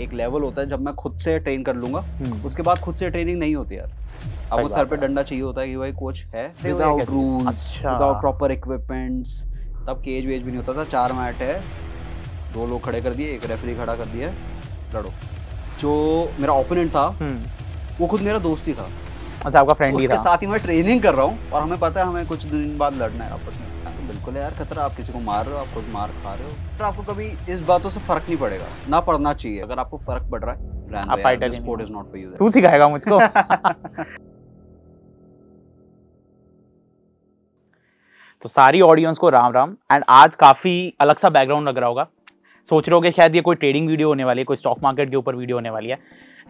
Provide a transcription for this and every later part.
एक लेवल होता है जब मैं खुद से ट्रेन कर लूंगा हम्म। उसके बाद खुद से ट्रेनिंग नहीं होती यार अब वो सर पे डंडा चाहिए होता है कि भाई कोच है without rules without proper equipments तब केज वेज भी नहीं होता था चार मैट है दो लोग खड़े कर दिए एक रेफरी खड़ा कर दिया लड़ो जो मेरा ओपोनेंट था हम्म। वो खुद मेरा दोस्त ही था अच्छा आपका फ्रेंड तो ही था साथ ही मैं ट्रेनिंग कर रहा हूँ और हमें पता है हमें कुछ दिन बाद लड़ना है आपस में बिल्कुल यार खतरा आप किसी को मार रहे हो आप खुद मार खा रहे हो तो आपको कभी इस बातों से फर्क नहीं पड़ेगा ना पढ़ना चाहिए अगर आपको फर्क पड़ रहा है आप fighter sport is not for you तू सिखाएगा मुझको तो सारी ऑडियंस को राम राम एंड आज काफ़ी अलग सा बैकग्राउंड लग रहा होगा सोच रहे हो शायद ये कोई ट्रेडिंग वीडियो होने वाली है कोई स्टॉक मार्केट के ऊपर वीडियो होने वाली है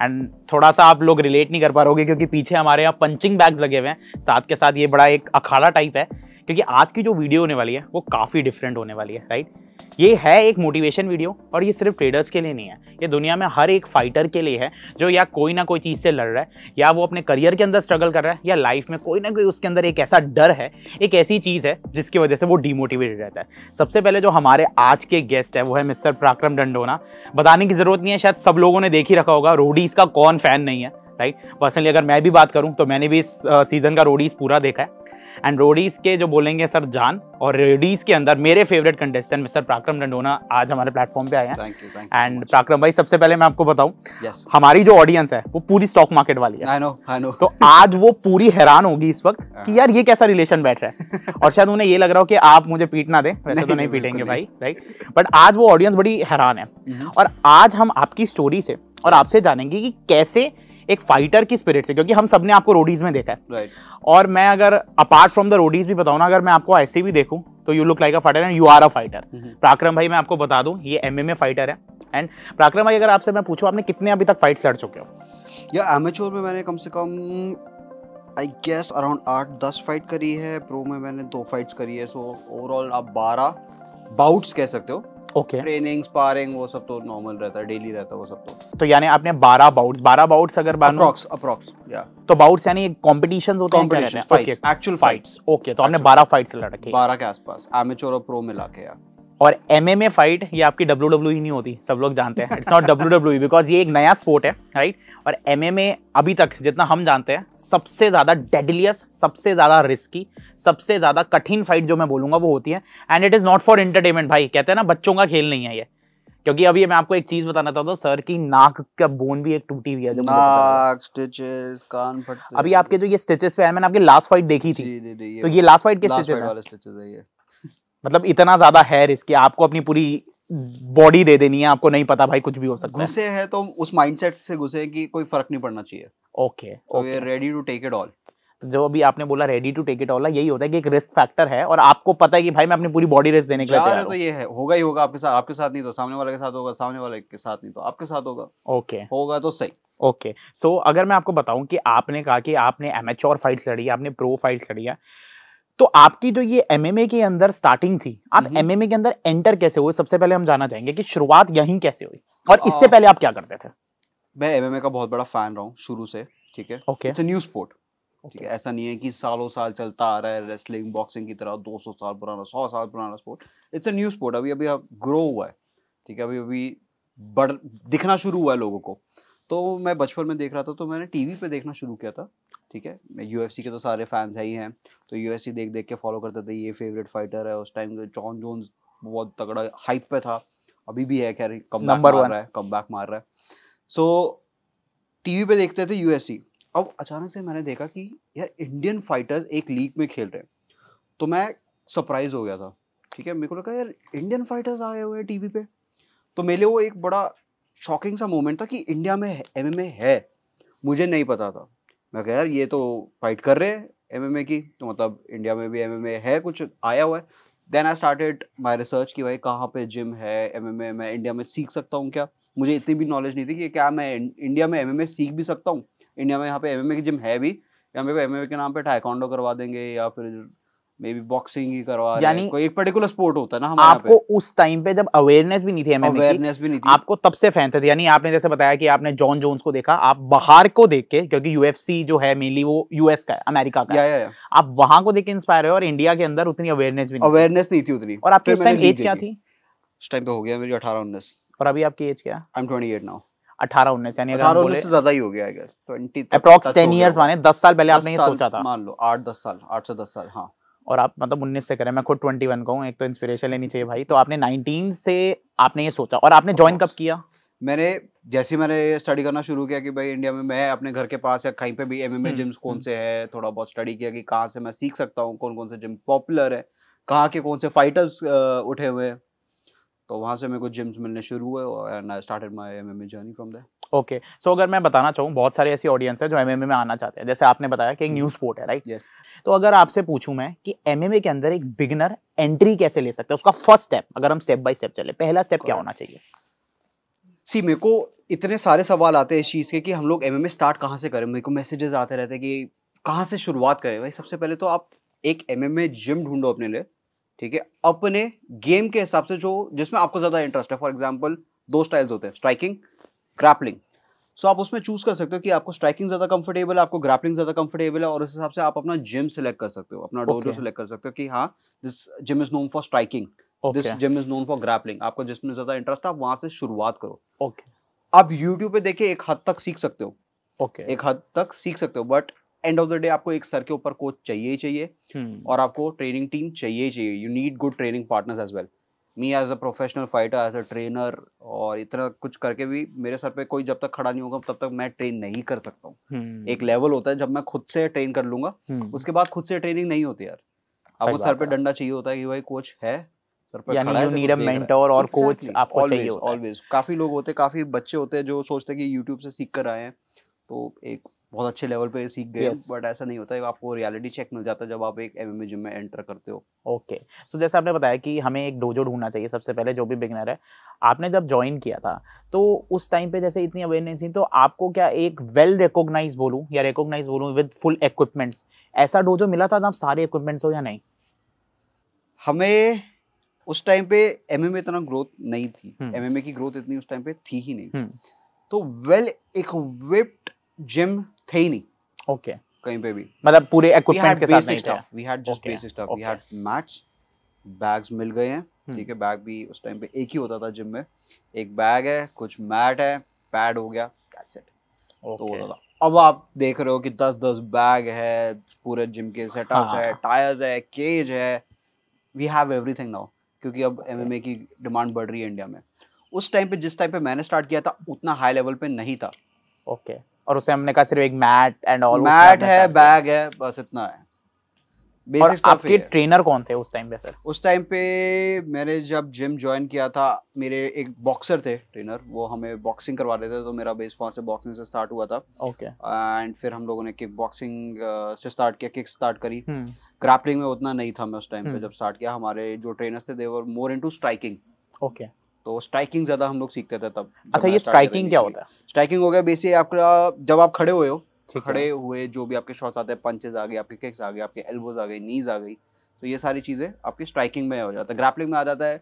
एंड थोड़ा सा आप लोग रिलेट नहीं कर पा रहोगे क्योंकि पीछे हमारे यहाँ पंचिंग बैग्स लगे हुए हैं साथ के साथ ये बड़ा एक अखाड़ा टाइप है क्योंकि आज की जो वीडियो होने वाली है वो काफ़ी डिफरेंट होने वाली है राइट ये है एक मोटिवेशन वीडियो और ये सिर्फ ट्रेडर्स के लिए नहीं है ये दुनिया में हर एक फाइटर के लिए है जो या कोई ना कोई चीज़ से लड़ रहा है या वो अपने करियर के अंदर स्ट्रगल कर रहा है या लाइफ में कोई ना कोई उसके अंदर एक ऐसा डर है एक ऐसी चीज़ है जिसकी वजह से वो डिमोटिवेटेड रहता है सबसे पहले जो हमारे आज के गेस्ट है वो है मिस्टर पराक्रम डंडोना बताने की ज़रूरत नहीं है शायद सब लोगों ने देख ही रखा होगा रोडीज़ का कौन फैन नहीं है राइट पर्सनली अगर मैं भी बात करूँ तो मैंने भी इस सीज़न का रोडीज़ पूरा देखा है एंड रोडीज के जो बोलेंगे सर जान और रोडीज के अंदर मेरे favourite contestant mister Parakram Dandona आज हमारे प्लेटफॉर्म पे आए हैं एंड प्राक्रम भाई सबसे पहले मैं आपको बताऊं yes. हमारी जो ऑडियंस है वो पूरी स्टॉक मार्केट वाली है I know, I know. तो आज वो पूरी हैरान होगी इस वक्त हाँ। कि यार ये कैसा रिलेशन बैठ रहा है और शायद उन्हें ये लग रहा हो कि आप मुझे पीट ना दे वैसे नहीं, तो नहीं पीटेंगे भाई राइट बट आज वो ऑडियंस बड़ी हैरान है हम्म। और आज हम आपकी स्टोरी से और आपसे जानेंगे कि कैसे एक फाइटर की स्पिरिट से क्योंकि हम सबने आपको रोडीज में देखा है right. और मैं अगर अपार्ट फ्रॉम द रोडीज भी बताऊँ ना अगर मैं आपको ऐसे भी देखूँ तो you look like a fighter and you are a fighter Parakram भाई मैं आपको बता दूँ ये एम एम ए फाइटर है एंड प्राक्रम भाई अगर आपसे मैं पूछूँ आपने कितने अभी तक फाइट्स लड़ चुके हो या एमेचोर में मैंने कम से कम आई गेस अराउंड आठ दस फाइट करी है प्रो में मैंने दो फाइट्स करी है सो ओवरऑल आप बारह बाउट्स कह सकते हो ओके ट्रेनिंग स्पारिंग वो सब तो नॉर्मल रहता है डेली रहता है वो सब तो तो यानी आपने 12 बाउट्स 12 बाउट्स अगर अप्रॉक्स अप्रॉक्स या तो बाउट्स यानी कंपटीशंस होते हैं क्या फाइट्स एक्चुअल फाइट्स ओके तो आपने 12 फाइट्स लड़ रखी 12 के आसपास एमेच्योर और प्रो मिला के यार और एमएमए फाइट ये आपकी डब्ल्यू ही e नहीं होती सब लोग जानते हैं इट्स नॉट डब्ल्यू बिकॉज ये एक नया स्पोर्ट है राइट और एम अभी तक जितना हम जानते हैं सबसे ज़्यादा डेडलियस सबसे ज़्यादा रिस्की सबसे ज़्यादा कठिन फाइट जो मैं बोलूँगा वो होती है and it is not for entertainment भाई कहते हैं ना बच्चों का खेल नहीं है ये क्योंकि अभी मैं आपको एक चीज बताना चाहता हूँ सर की नाक का बोन भी एक टूटी हुई है जो नाक स्टिचेस कान फटे अभी आपके जो ये स्टिचेस पे है मैंने आपकी लास्ट फाइट देखी थी दे दे ये तो ये लास्ट फाइट के स्टिचेस है मतलब इतना ज्यादा है रिस्क आपको अपनी पूरी बॉडी दे देनी है आपको नहीं पता भाई कुछ भी हो सकता है गुस्से है तो उस माइंडसेट से गुस्से कि कोई फर्क नहीं पड़ना चाहिए okay okay ready to take it all तो जो तो अभी आपने बोला ready to take it all यही होता है कि एक रिस्क फैक्टर है और आपको पता है कि भाई मैं अपनी पूरी बॉडी रिस्क देने के लिए तैयार हूं तो ये है होगा ही होगा आपके साथ आपके साथ नहीं तो सामने वाले के साथ होगा सामने वाले के साथ नहीं तो आपके साथ होगा ओके okay. होगा तो सही ओके okay. सो so, अगर मैं आपको बताऊं कि आपने कहा कि आपने एमेच्योर फाइट्स लड़ी आपने प्रो फाइट्स लड़ी है तो आपकी जो ये एमएमए के अंदर स्टार्टिंग थी आप एमएमए हम्म। के अंदर एंटर कैसे हुए सबसे पहले हम जाना चाहेंगे कि शुरुआत यहीं कैसे हुई और इससे पहले आप क्या करते थे मैं एमएमए का बहुत बड़ा फैन रहा हूँ शुरू से ठीक है ओके इट्स न्यू स्पोर्ट ठीक है ऐसा नहीं है कि सालों साल चलता आ रहा है रेसलिंग बॉक्सिंग की तरह 200 साल पुराना 100 साल पुराना sport it's a new sport अभी अभी ग्रो हुआ है ठीक है अभी अभी बढ़ दिखना शुरू हुआ है लोगों को तो मैं बचपन में देख रहा था तो मैंने टीवी पे देखना शुरू किया था ठीक है मैं यू के तो सारे फैंस है ही हैं तो यू देख देख के फॉलो करते थे ये फेवरेट फाइटर है उस टाइम जॉन जोन्स बहुत तगड़ा हाइप पे था अभी भी है रही कम मार रहा है कम बैक मार रहा है सो so, टीवी पे देखते थे यूएससी अब अचानक से मैंने देखा कि यार इंडियन फाइटर्स एक लीग में खेल रहे हैं तो मैं सरप्राइज हो गया था ठीक है मेरे को लगा यार इंडियन फाइटर्स आए हुए हैं टीवी पे तो मेरे लिए वो एक बड़ा शॉकिंग सा मोमेंट था कि इंडिया में एम एम है मुझे नहीं पता था मैं कह यार ये तो फाइट कर रहे हैं एम एम की तो मतलब इंडिया में भी एम एम है कुछ आया हुआ है then I started my research कि भाई कहाँ पे जिम है एम एम मैं इंडिया में सीख सकता हूँ क्या मुझे इतनी भी नॉलेज नहीं थी कि क्या मैं इंडिया में एम सीख भी सकता हूँ इंडिया में यहाँ पे एम की जिम है भी या मेरे को एम के नाम पे टाइकॉन्डो करवा देंगे या फिर भी आपको तो आप बाहर को देख के क्योंकि यूएफसी जो है मेनली वो यूएस का है अमेरिका का या, या, या। आप वहां को देख के इंस्पायर हो और इंडिया के अंदर उतनी अवेयरनेस भी अवेयरनेस नहीं थी उतनी और आपकी उस टाइम एज क्या थी उस टाइम पे तो हो गया मेरी अठारह उन्नीस और अभी आपकी एज क्या आई एम नाउ अठारह उन्नीस यानी से ज्यादा ही हो गया दस साल पहले आपने ये सोचा था मान लो आठ दस साल आठ से दस साल हाँ और आप मतलब उन्नीस से करें मैं खुद ट्वेंटी वन का हूँ एक तो इंस्पिरेशन लेनी चाहिए भाई तो आपने नाइनटीन से आपने ये सोचा और आपने ज्वाइन कब किया मैंने जैसे मैंने स्टडी करना शुरू किया कि भाई इंडिया में मैं अपने घर के पास या कहीं पे भी एमएमए जिम्स हम्म, कौन हम्म। से है थोड़ा बहुत स्टडी किया कि कहाँ से मैं सीख सकता हूँ कौन कौन से जिम पॉपुलर है कहाँ के कौन से फाइटर्स उठे हुए हैं तो वहाँ से मेरे को जिम्स मिलने शुरू हुए और I started my MMA journey from that okay okay. So so, अगर मैं बताना चाहूँ बहुत सारे ऐसी ऑडियंस है जो एम में आना चाहते हैं जैसे आपने बताया कि एक न्यू हम्म। स्पोर्ट है राइट यस तो अगर आपसे पूछूं मैं कि एम के अंदर एक बिगनर एंट्री कैसे ले सकते हैं उसका फर्स्ट स्टेप अगर हम स्टेप बाय स्टेप चले पहला स्टेप क्या होना चाहिए सी मेरे को इतने सारे सवाल आते हैं इस चीज़ के कि हम लोग एम स्टार्ट कहाँ से करें मेरे को मैसेजेस आते रहते हैं कि कहाँ से शुरुआत करें भाई सबसे पहले तो आप एक एम जिम ढूंढो अपने लिए ठीक है अपने गेम के हिसाब से जो जिसमें आपको ज़्यादा इंटरेस्ट है फॉर एग्जाम्पल दो स्टाइल्स होते हैं स्ट्राइकिंग ग्रैपलिंग सो आप उसमें चूज कर सकते हो कि आपको स्ट्राइकिंग ज्यादा कंफर्टेबल है आपको ग्रैपलिंग ज्यादा कंफर्टेबल है और उस हिसाब से आप अपना जिम सेलेक्ट कर सकते हो अपना डोजो सेलेक्ट कर सकते हो कि हाँ this gym is known for striking this gym is known for grappling आपको जिसमें ज्यादा इंटरेस्ट है आप वहां से शुरुआत करो ओके आप यूट्यूब पे देखिए एक हद तक सीख सकते हो ओके एक हद तक सीख सकते हो but end of the day आपको एक सर के ऊपर कोच चाहिए ही चाहिए hmm. और आपको ट्रेनिंग टीम चाहिए ही चाहिए you need good training partners as well me as a professional fighter as a trainer और इतना कुछ करके भी मेरे सर पे कोई जब तक खड़ा नहीं होगा तब तक मैं ट्रेन नहीं कर सकता हूँ hmm. एक लेवल होता है जब मैं खुद से ट्रेन कर लूंगा hmm. हम्म। उसके बाद खुद से ट्रेनिंग नहीं होती यार अब वो सर पे डंडा चाहिए होता है कि भाई कोच है काफी लोग होते काफी बच्चे होते हैं जो सोचते हैं कि यूट्यूब से सीख कर आए हैं तो एक बहुत अच्छे लेवल पे सीख गए yes. बट ऐसा नहीं होता है आपको रियलिटी चेक मिल जाता है जब आप एक एम जिम में एंटर करते हो ओके okay. सो so, जैसे आपने बताया कि हमें एक डोजो ढूंढना चाहिए सबसे पहले जो भी बिगनर है आपने जब ज्वाइन किया था तो उस टाइम पे जैसे इतनी अवेयरनेस थी तो आपको क्या एक वेल रिकोगनाइज बोलूँ या रिकोगनाइज बोलूँ विद फुल इक्विपमेंट्स ऐसा डोजो मिला था जहाँ सारे इक्विपमेंट्स हो या नहीं हमें उस टाइम पे एम एम इतना ग्रोथ नहीं थी एमएमए hmm. की ग्रोथ इतनी उस टाइम पे थी ही नहीं hmm. तो वेल इक्विप्ड जिम थे ही नहीं ओके okay. कहीं पे भी मतलब पूरे इक्विपमेंट्स के साथ नहीं था we had just basic stuff we had mats bags मिल गए हैं हम्म। ठीक है बैग भी उस टाइम पे एक ही होता था जिम में एक बैग है कुछ मैट है पैड हो गया दैट्स इट तो होता था अब आप देख रहे हो कि दस दस बैग है पूरे जिम के सेटअप हाँ। है टायर्स है केज है वी हैव एवरीथिंग नाउ क्योंकि अब एमएमए की डिमांड बढ़ रही है इंडिया में उस टाइम पे जिस टाइम पे मैंने स्टार्ट किया था उतना हाई लेवल पे नहीं था ओके okay. और उसे हमने कहा सिर्फ एक मैट एंड ऑल मैट है बैग है बस इतना है और आपके ट्रेनर कौन थे उस टाइम पे फिर उस टाइम पे मैंने जब जिम ज्वाइन किया था मेरे एक बॉक्सर थे ट्रेनर वो हमें बॉक्सिंग करवा देते थे तो मेरा बेस वहाँ से बॉक्सिंग से स्टार्ट हुआ था ओके okay. एंड फिर हम लोगों ने किक बॉक्सिंग uh, से स्टार्ट किया किक स्टार्ट करी ग्रैपलिंग hmm. में उतना नहीं था मैं उस टाइम पे hmm. जब स्टार्ट किया हमारे जो ट्रेनर्स थे they were more in striking okay तो स्ट्राइकिंग ज़्यादा हम लोग सीखते थे तब अच्छा ये स्ट्राइकिंग क्या होता है स्ट्राइकिंग हो गया बेसिकली आपका जब आप खड़े हुए हो खड़े हुए जो भी आपके शॉट्स आते हैं पंचेज आ गए आपके किक्स आ गए आपके एल्बोज आ गए नीज आ गई तो ये सारी चीज़ें आपकी स्ट्राइकिंग में हो जाता है ग्रैपलिंग में आ जाता है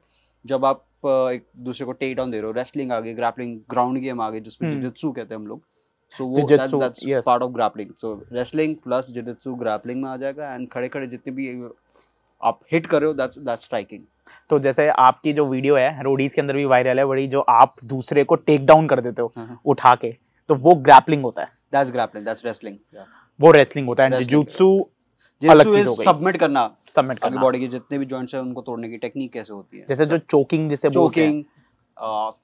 जब आप एक दूसरे को टेक डाउन दे रहे हो रेसलिंग आ गई ग्रैपलिंग ग्राउंड गेम आ गई जिसमें जिजित्सु हम्म। कहते हैं हम लोग सो वो that's part of grappling so wrestling plus jujitsu grappling में आ जाएगा एंड खड़े खड़े जितने भी आप हिट कर रहे हो दैट्स दैट्स स्ट्राइकिंग तो जैसे आपकी जो वीडियो है रोडीज के अंदर भी वायरल है बड़ी जो आप दूसरे को टेक डाउन कर देते हो हाँ, हाँ। उठा के तो वो ग्रैपलिंग होता है दैट्स ग्रैपलिंग दैट्स रेसलिंग वो रेसलिंग होता है जुजुत्सु अलग चीज सबमिट करना सबमिट करना बॉडी के जितने भी जॉइंट्स हैं उनको तोड़ने की टेक्निक कैसे होती है जैसे जो चोकिंग जैसे चोकिंग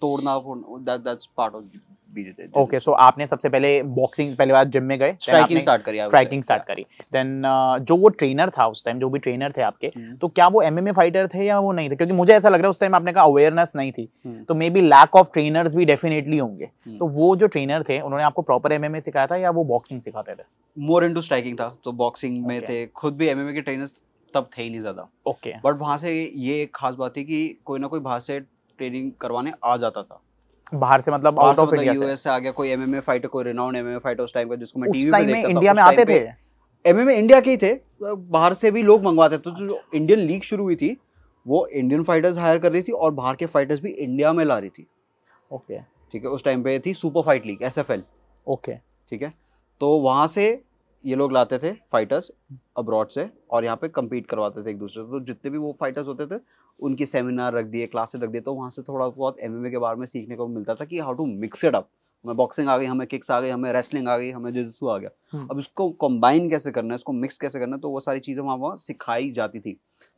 तोड़ना that's part of okay so आपने सबसे पहले बॉक्सिंग पहले बार जिम में गए स्ट्राइकिंग स्टार्ट करी स्ट्राइकिंग स्टार्ट करी देन uh, जो वो ट्रेनर था उस टाइम जो भी ट्रेनर थे आपके hmm. तो क्या वो एमएमए फाइटर थे या वो नहीं थे क्योंकि मुझे ऐसा लग रहा है उस टाइम आपने कहा अवेयरनेस नहीं थी hmm. तो maybe lack of trainers भी डेफिनेटली होंगे hmm. तो वो जो ट्रेनर थे उन्होंने आपको प्रॉपर एमएमए सिखाया था या वो बॉक्सिंग सिखाते थे मोर इनटू स्ट्राइकिंग था तो बॉक्सिंग में थे खुद भी एमएमए के ट्रेनर्स तब थे ही नहीं ज्यादा ओके बट वहां से ये एक खास बात थी कि कोई ना कोई बाहर से ट्रेनिंग करवाने आ जाता था बाहर से मतलब आउट ऑफ इंडिया यूएस से आ गया कोई एमएमए फाइटर कोई रिनाउंड एमएमए फाइटर उस टाइम का जिसको मैं टीवी पे देखता था इंडिया में आते थे एमएमए इंडिया के ही थे बाहर से भी लोग मंगवाते थे तो जो इंडियन अच्छा। लीग शुरू हुई थी वो इंडियन फाइटर्स हायर कर रही थी और बाहर के फाइटर्स भी इंडिया में ला रही थी ओके ठीक है उस टाइम पे थी super fight league SFL okay ठीक है तो वहां से ये लोग लाते थे फाइटर्स हम्म। अब्रॉड से और यहाँ पे कम्पीट करवाते थे एक दूसरे से तो जितने भी वो फाइटर्स होते थे उनकी सेमिनार रख दिए क्लासेस रख दिए तो वहाँ से थोड़ा बहुत एम के बारे में सीखने को मिलता था कि how to mix it up हमें बॉक्सिंग आ गई हमें किक्स आ गई हमें रेसलिंग आ गई हमें जुजुत्सु आ गया हम्म। अब इसको कंबाइन कैसे करना है इसको मिक्स कैसे करना है तो वो सारी चीज़ें वहाँ वहाँ सिखाई जाती थी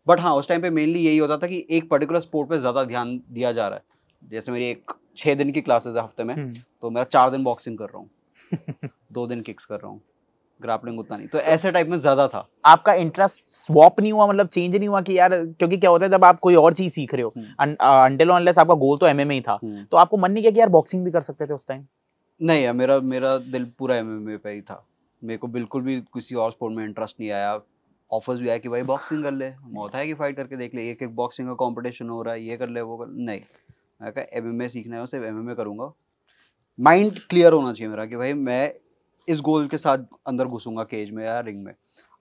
बट हाँ उस टाइम पे मेनली यही होता था कि एक पर्टिकुलर स्पोर्ट पे ज़्यादा ध्यान दिया जा रहा है जैसे मेरी एक छः दिन की क्लासेज है हफ्ते में हम्म। तो मेरा चार दिन बॉक्सिंग कर रहा हूँ दो दिन किक्स कर रहा हूँ ग्रैपलिंग उतना नहीं तो ऐसे टाइप में ज्यादा था आपका इंटरेस्ट स्वॉप नहीं हुआ मतलब चेंज नहीं हुआ कि यार क्योंकि क्या होता है जब आप कोई और चीज सीख रहे हो अंडेलो हम्म। अनलेस आपका गोल तो एमएमए ही था हम्म। तो आपको मन नहीं किया कि यार बॉक्सिंग भी कर सकते थे उस टाइम नहीं यार मेरा मेरा दिल पूरा एमएमए पे ही था मेरे को बिल्कुल भी किसी और स्पोर्ट में इंटरेस्ट नहीं आया ऑफर्स भी आया कि भाई बॉक्सिंग कर ले मौत है कि फाइट करके देख ले एक एक बॉक्सिंग का कंपटीशन हो रहा है ये कर ले वो कर नहीं मैं कहा एमएमए सीखना है सिर्फ एमएमए करूंगा माइंड क्लियर होना चाहिए मेरा कि भाई मैं इस गोल के साथ अंदर घुसूंगा केज में या रिंग में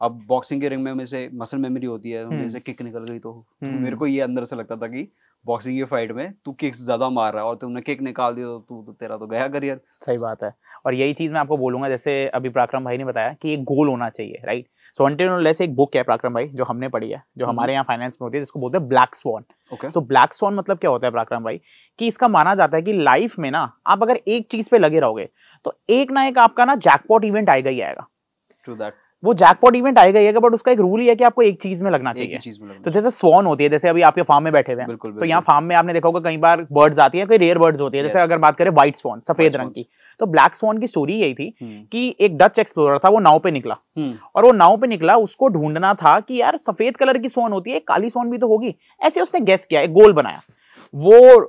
अब बॉक्सिंग के रिंग में मेरे मसल मेमोरी होती है मेरे हम्म। से किक निकल गई तो, तो हम्म। मेरे को ये अंदर से लगता था कि बॉक्सिंग की फाइट में तू किक्स ज्यादा मार रहा है और तुमने किक निकाल दिया तो तू तो तेरा तो गया करियर सही बात है और यही चीज मैं आपको बोलूंगा जैसे अभी पराक्रम भाई ने बताया कि एक गोल होना चाहिए राइट सो और लेस एक बुक है पराक्रम भाई जो हमने पढ़ी है जो हम्म। हमारे यहाँ फाइनेंस में होती है जिसको बोलते हैं black swan so black swan मतलब क्या होता है पराक्रम भाई कि इसका माना जाता है कि लाइफ में ना आप अगर एक चीज पे लगे रहोगे तो एक ना एक आपका ना जैकपॉट इवेंट आएगा ही आएगा वो जैकपॉट इवेंट आएगा ही बट उसका एक रूल ही है कि आपको एक चीज में लगना चाहिए में तो जैसे सोन होती है जैसे अभी आपके फार्म में बैठे हुए हैं तो यहाँ फार्म में आपने देखा होगा कई बार बर्ड्स आती है कई रेयर बर्ड्स होती है जैसे अगर बात करें व्हाइट सोन सफेद रंग की तो ब्लैक सोन की स्टोरी यही थी हम्म। कि एक डच एक्सप्लोरर था वो नाव पे निकला हम्म। और वो नाव पे निकला उसको ढूंढना था कि यार सफेद कलर की सोन होती है काली सोन भी तो होगी ऐसे उसने गेस किया एक गोल बनाया वो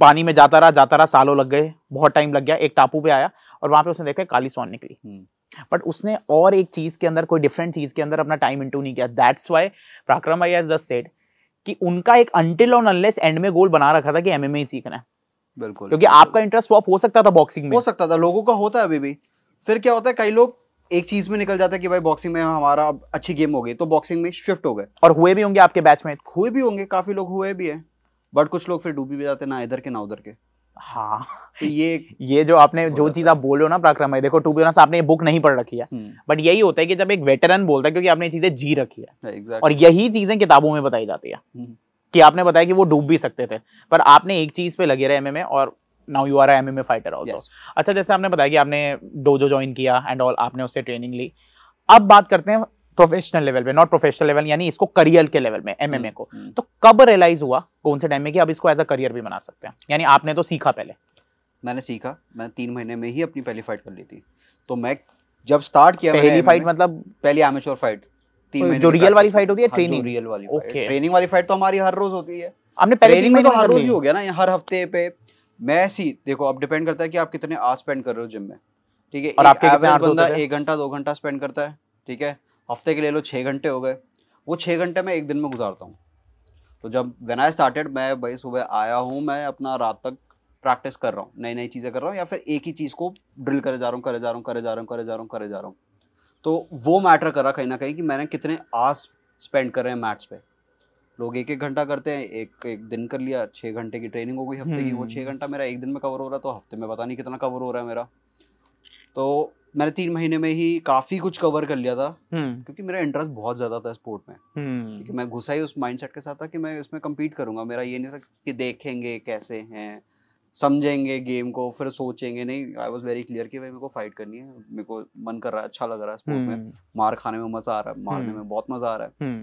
पानी में जाता रहा जाता रहा सालों लग गए बहुत टाइम लग गया एक टापू पे आया और वहां पे उसने देखा काली सोन निकली हम्म। बट उसने और एक चीज़ के अंदर कोई डिफरेंट चीज़ के अंदर अपना टाइम इंटू नहीं किया दैट्स वाई पराक्रम भाई एज जस्ट सेट कि उनका एक अनटिल और अनलेस एंड में गोल बना रखा था कि एमएमए ही सीखना है बिल्कुल क्योंकि बिल्कुल। आपका इंटरेस्ट स्वॉप हो सकता था बॉक्सिंग में हो सकता था लोगों का होता है अभी भी फिर क्या होता है कई लोग एक चीज में निकल जाता है कि भाई बॉक्सिंग में हमारा अच्छी गेम हो गई तो बॉक्सिंग में शिफ्ट हो गए और हुए भी होंगे आपके बैच हुए भी होंगे काफी लोग हुए भी है बट कुछ लोग फिर डूबी भी जाते हैं ना इधर के ना उधर के हाँ। तो ये ये जो आपने जो चीज आप बोल रहे हो ना पराक्रम देखो टू बी आपने ये बुक नहीं पढ़ रखी है बट हम्म। यही होता है कि जब एक वेटरन बोलता है क्योंकि आपने ये चीजें जी रखी है और यही चीजें किताबों में बताई जाती है हम्म। कि आपने बताया कि वो डूब भी सकते थे पर आपने एक चीज पे लगे रहे एमएमए और now you are MMA fighter also अच्छा जैसे आपने बताया कि आपने डोजो ज्वाइन किया एंड ऑल आपने उससे ट्रेनिंग ली अब बात करते हैं प्रोफेशनल लेवल पे नॉट प्रोफेशनल लेवल यानी इसको करियर के लेवल में एमएमए हम्म, को हम्म। तो कब रियलाइज हुआ कौन से टाइम में कि अब इसको एज अ करियर भी बना सकते हैं यानी आपने तो सीखा पहले मैंने सीखा मैंने तीन महीने में ही अपनी पहली फाइट कर ली थी तो मैं जब स्टार्ट किया पहली फाइट मतलब पहली एमेच्योर फाइट तीन तो महीने जो रियल वाली फाइट होती है ट्रेनिंग हाँ, रियल वाली ओके ट्रेनिंग वाली फाइट तो हमारी हर रोज होती है हमने ट्रेनिंग में तो हर रोज ही हो गया ना हर हफ्ते पे मैं सी देखो अब डिपेंड करता है कि आप कितने आवर्स स्पेंड कर रहे हो जिम में ठीक है और आपके बंदा एक घंटा दो घंटा स्पेंड करता है ठीक है हफ्ते के ले लो छः घंटे हो गए वो छः घंटे मैं एक दिन में गुजारता हूँ तो जब वेन आई स्टार्टेड मैं भाई सुबह आया हूँ मैं अपना रात तक प्रैक्टिस कर रहा हूँ नई नई चीज़ें कर रहा हूँ या फिर एक ही चीज़ को ड्रिल करे जा रहा हूँ करे जा रहा हूँ करे जा रहा हूँ करे जा रहा हूँ करे जा रहा हूँ तो वो मैटर करा कहीं ना कहीं कि मैंने कितने आस स्पेंड कर रहे हैं मैट्स पे लोग एक एक घंटा करते हैं एक एक दिन कर लिया छः घंटे की ट्रेनिंग हो गई हफ्ते की वो हम्म। छः घंटा मेरा एक दिन में कवर हो रहा है तो हफ्ते में पता नहीं कितना कवर हो रहा है मेरा तो मैंने तीन महीने में ही काफी कुछ कवर कर लिया था हम्म। क्योंकि मेरा इंटरेस्ट बहुत ज्यादा था स्पोर्ट में हम्म। क्योंकि मैं घुसा ही उस माइंडसेट के साथ था कि मैं इसमें कम्पीट करूंगा मेरा ये नहीं था कि देखेंगे कैसे हैं समझेंगे गेम को फिर सोचेंगे नहीं आई वॉज वेरी क्लियर कि भाई मेरे को फाइट करनी है मेरे को मन कर रहा है अच्छा लग रहा है स्पोर्ट में हम्म। मार खाने में मजा आ रहा है मारने में बहुत मजा आ रहा है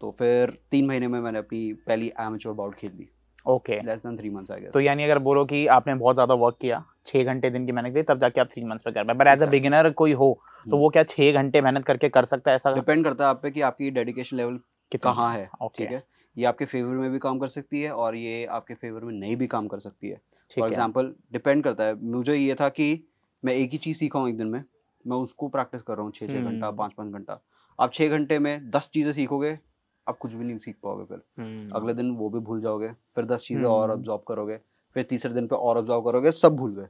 तो फिर तीन महीने में मैंने अपनी पहली एमचोर बाउट खेल ली okay less than three months I guess तो यानी अगर बोलो कि आपने बहुत ज्यादा वर्क किया छः घंटे दिन की मेहनत की तब जाके आप थ्री मंथ्स पे कर पाए बट एज अ बिगिनर कोई हो तो वो हम्म। क्या छः घंटे मेहनत करके कर सकता है ऐसा डिपेंड करता है आप पे कि आपकी डेडिकेशन लेवल कहाँ है ठीक है ये आपके फेवर में भी काम कर सकती है और ये आपके फेवर में नहीं भी काम कर सकती है फॉर एग्जाम्पल डिपेंड करता है मुझे ये था कि मैं एक ही चीज़ सीखाऊँ एक दिन में मैं उसको प्रैक्टिस कर रहा हूँ छः छः हम्म। घंटा पाँच पाँच घंटा आप छः घंटे में दस चीज़ें सीखोगे आप कुछ भी नहीं सीख पाओगे फिर हम्म। अगले दिन वो भी भूल जाओगे फिर दस चीजें और ऑब्जॉर्व हम्म। करोगे फिर तीसरे दिन पे और ऑब्जॉर्व करोगे सब भूल गए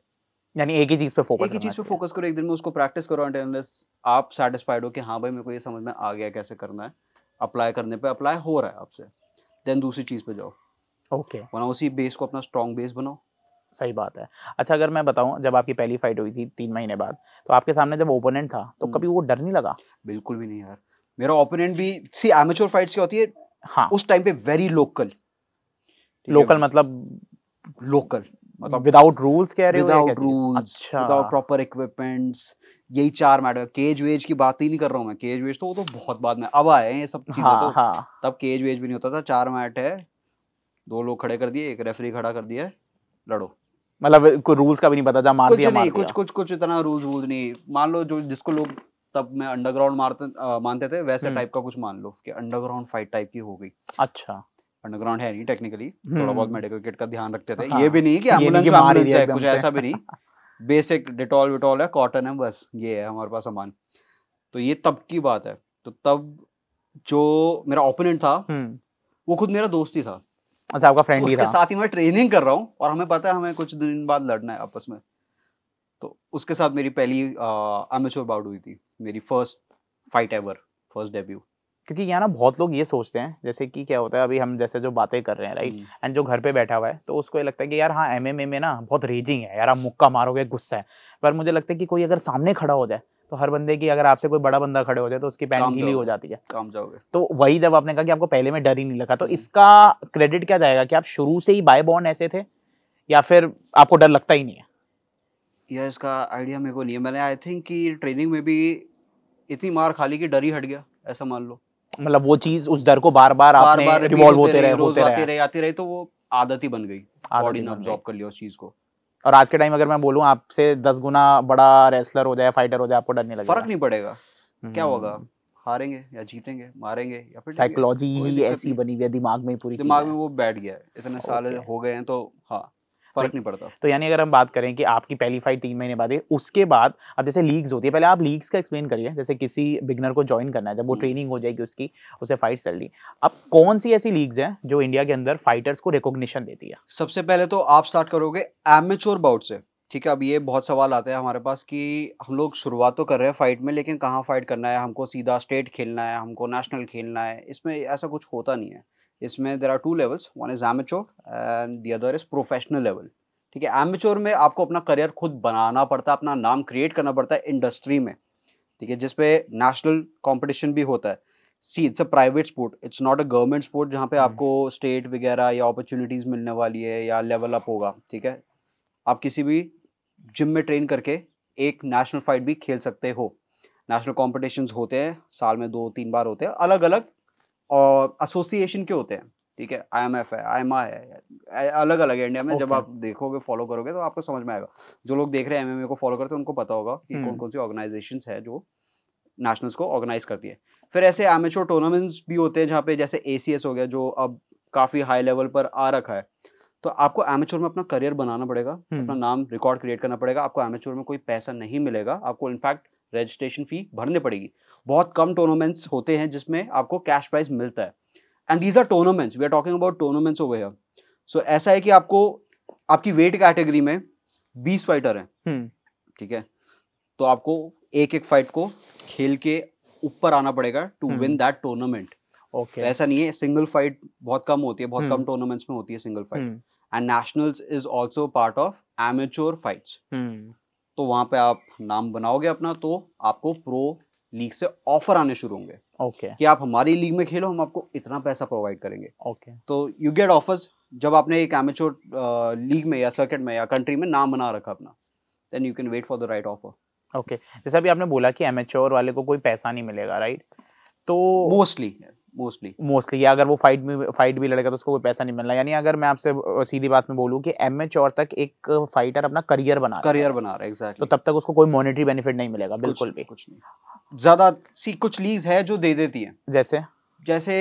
यानी एक ही चीज पे फोकस एक ही चीज पे फोकस करो एक दिन में उसको प्रैक्टिस करो एंड आप सेटिस्फाइड हो कि हाँ भाई मेरे को ये समझ में आ गया कैसे करना है अप्लाई करने पे अप्लाई हो रहा है आपसे देन दूसरी चीज पे जाओ ओके okay. वरना उसी बेस को अपना स्ट्रॉन्ग बेस बनाओ सही बात है अच्छा अगर मैं बताऊं जब आपकी पहली फाइट हुई थी तीन महीने बाद तो आपके सामने जब ओपोनेंट था तो हम्म। कभी वो डर नहीं लगा बिल्कुल भी नहीं यार मेरा ओपोनेंट भी सी एमेच्योर फाइट्स क्या होती है हाँ उस टाइम पे वेरी लोकल लोकल मतलब लोकल मतलब विदाउट रूल्स कह रहे हो without rules without proper equipments यही चार मैटर केज वेज की बात ही नहीं कर रहा हूँ मैं केज वेज तो वो तो बहुत बाद में अब आए हैं ये सब चीजें हाँ, तो हाँ. तब केज वेज भी नहीं होता था चार मैट है दो लोग खड़े कर दिए एक रेफरी खड़ा कर दिया लड़ो मतलब कोई रूल्स का भी नहीं पता था मार दिया नहीं कुछ कुछ कुछ इतना रूल्स वूल्स नहीं मान लो जो जिसको लोग तब मैं अंडरग्राउंड मारते मानते थे वैसे टाइप हम्म। का कुछ मान लो कि अंडरग्राउंड फाइट टाइप की हो गई अच्छा अंडरग्राउंड है नहीं टेक्निकली थोड़ा बहुत मेडिकल हम्म। किट का ध्यान रखते थे हाँ। ये भी नहीं कि एम्बुलेंस एम्बुलेंस है कुछ ऐसा भी नहीं बेसिक डिटॉल विटॉल है कॉटन है बस ये है हमारे पास सामान तो ये तब की बात है तो तब जो मेरा ओपोनेंट था हम्म। वो खुद मेरा दोस्त ही था अच्छा आपका फ्रेंड तो ही था साथ ही मैं ट्रेनिंग कर रहा हूँ और हमें पता है हमें कुछ दिन बाद लड़ना है आपस में तो उसके साथ मेरी पहली अमेचोर बाउट हुई थी मेरी first fight ever first debut क्योंकि यहाँ ना बहुत लोग ये सोचते हैं जैसे कि क्या होता है अभी हम जैसे जो बातें कर रहे हैं राइट एंड हम्म। जो घर पे बैठा हुआ है तो उसको ये लगता है कि यार हाँ एम में ना बहुत रेजिंग है यार आप मुक्का मारोगे गुस्सा है पर मुझे लगता है कि कोई अगर सामने खड़ा हो जाए तो हर बंदे की अगर आपसे कोई बड़ा बंदा खड़े हो जाए तो उसकी पैन गीली हो जाती है काम जाओगे तो वही जब आपने कहा कि आपको पहले में डर ही नहीं लगा तो हम्म। इसका क्रेडिट क्या जाएगा कि आप शुरू से ही बाय बॉन्ड ऐसे थे या फिर आपको डर लगता ही नहीं है या इसका आइडिया मेरे को नहीं है मैंने आई थिंक कि ट्रेनिंग में भी इतनी मार खाली कि डर ही हट गया ऐसा मान लो मतलब वो चीज उस डर को बार बार बार बार रिवॉल्व होते रहे होते रहे आती रहे आती रहे तो वो आदत ही बन गई बॉडी ने ऑब्जॉर्व कर लिया उस चीज को और आज के टाइम अगर मैं बोलूं आपसे दस गुना बड़ा रेसलर हो जाए फाइटर हो जाए आपको डर नहीं लगेगा फर्क नहीं पड़ेगा क्या होगा हम्म। हारेंगे या जीतेंगे मारेंगे या फिर साइकोलॉजी ही ऐसी बनी हुई है दिमाग में पूरी दिमाग में वो बैठ गया है इतने साल हो गए हैं तो हाँ फर्क नहीं पड़ता तो यानी अगर हम बात करें कि आपकी पहली फाइट तीन महीने बाद है उसके बाद अब जैसे लीग्स होती है पहले आप लीग्स का एक्सप्लेन करिए जैसे किसी बिगनर को ज्वाइन करना है जब वो ट्रेनिंग हम्म। हो जाएगी उसकी उसे फाइट चल रही अब कौन सी ऐसी लीग्स हैं जो इंडिया के अंदर फाइटर्स को रिकॉग्निशन देती है सबसे पहले तो आप स्टार्ट करोगे एमेचोर बाउट से ठीक है अब ये बहुत सवाल आते हैं हमारे पास कि हम लोग शुरुआत तो कर रहे हैं फाइट में लेकिन कहाँ फाइट करना है हमको सीधा स्टेट खेलना है हमको नेशनल खेलना है इसमें ऐसा कुछ होता नहीं है इसमें there are two levels one is amateur and the other is professional level ठीक है एमेचोर में आपको अपना करियर खुद बनाना पड़ता है अपना नाम क्रिएट करना पड़ता है इंडस्ट्री में ठीक है जिसपे नेशनल कॉम्पिटिशन भी होता है see it's a private sport it's not a government sport जहाँ पे hmm. आपको स्टेट वगैरह या अपॉर्चुनिटीज़ मिलने वाली है या लेवल अप होगा ठीक है आप किसी भी जिम में ट्रेन करके एक नेशनल फाइट भी खेल सकते हो नेशनल कॉम्पिटिशन्स होते हैं साल में दो तीन बार होते हैं अलग अलग और एसोसिएशन के होते हैं ठीक है आई एम एफ है आई एम आई है अलग अलग है इंडिया में okay. जब आप देखोगे फॉलो करोगे तो आपको समझ में आएगा जो लोग देख रहे हैं एमएमए को फॉलो करते हैं उनको पता होगा कि हम्म। कौन कौन सी ऑर्गेनाइजेशन है जो नेशनल्स को ऑर्गेनाइज करती है फिर ऐसे एमेचोर टूर्नामेंट्स भी होते हैं जहाँ पे जैसे ए हो गया जो अब काफ़ी हाई लेवल पर आ रखा है तो आपको एमेच्योर में अपना करियर बनाना पड़ेगा हम्म। अपना नाम रिकॉर्ड क्रिएट करना पड़ेगा आपको एमेच्योर में कोई पैसा नहीं मिलेगा आपको इनफैक्ट रजिस्ट्रेशन फ़ी भरने पड़ेगी बहुत कम टूर्नामेंट्स होते हैं जिसमें आपको कैश प्राइज मिलता है and these are tournaments we are talking about tournaments over here so ऐसा है कि आपको आपकी वेट कैटेगरी में बीस फाइटर हैं हम्म। ठीक है तो आपको एक एक फाइट को खेल के ऊपर आना पड़ेगा to win that tournament okay ऐसा नहीं है सिंगल फाइट बहुत कम होती है बहुत कम टूर्नामेंट्स हम्म। में होती है single fight and nationals is also part of amateur fights तो वहां पे आप नाम बनाओगे अपना तो आपको प्रो लीग से ऑफर आने शुरू होंगे ओके okay. कि आप हमारी लीग में खेलो हम आपको इतना पैसा प्रोवाइड करेंगे ओके okay. तो यू गेट ऑफर्स जब आपने एक एमेचोर लीग में या सर्किट में या कंट्री में नाम बना रखा अपना then you can wait for the right offer okay जैसे अभी आपने बोला कि एमेचोर वाले को कोई पैसा नहीं मिलेगा राइट right? तो मोस्टली मोस्टली मोस्टली या अगर वो फाइट में फाइट भी लड़ेगा तो उसको कोई पैसा नहीं मिलना यानी अगर मैं आपसे सीधी बात में बोलूँ कि एम एच और तक एक फाइटर अपना करियर बना करियर बना रहा है एग्जैक्ट तो तब तक उसको कोई मॉनिटरी बेनिफिट नहीं मिलेगा बिल्कुल भी कुछ नहीं ज़्यादा सी कुछ लीज है जो दे देती है जैसे जैसे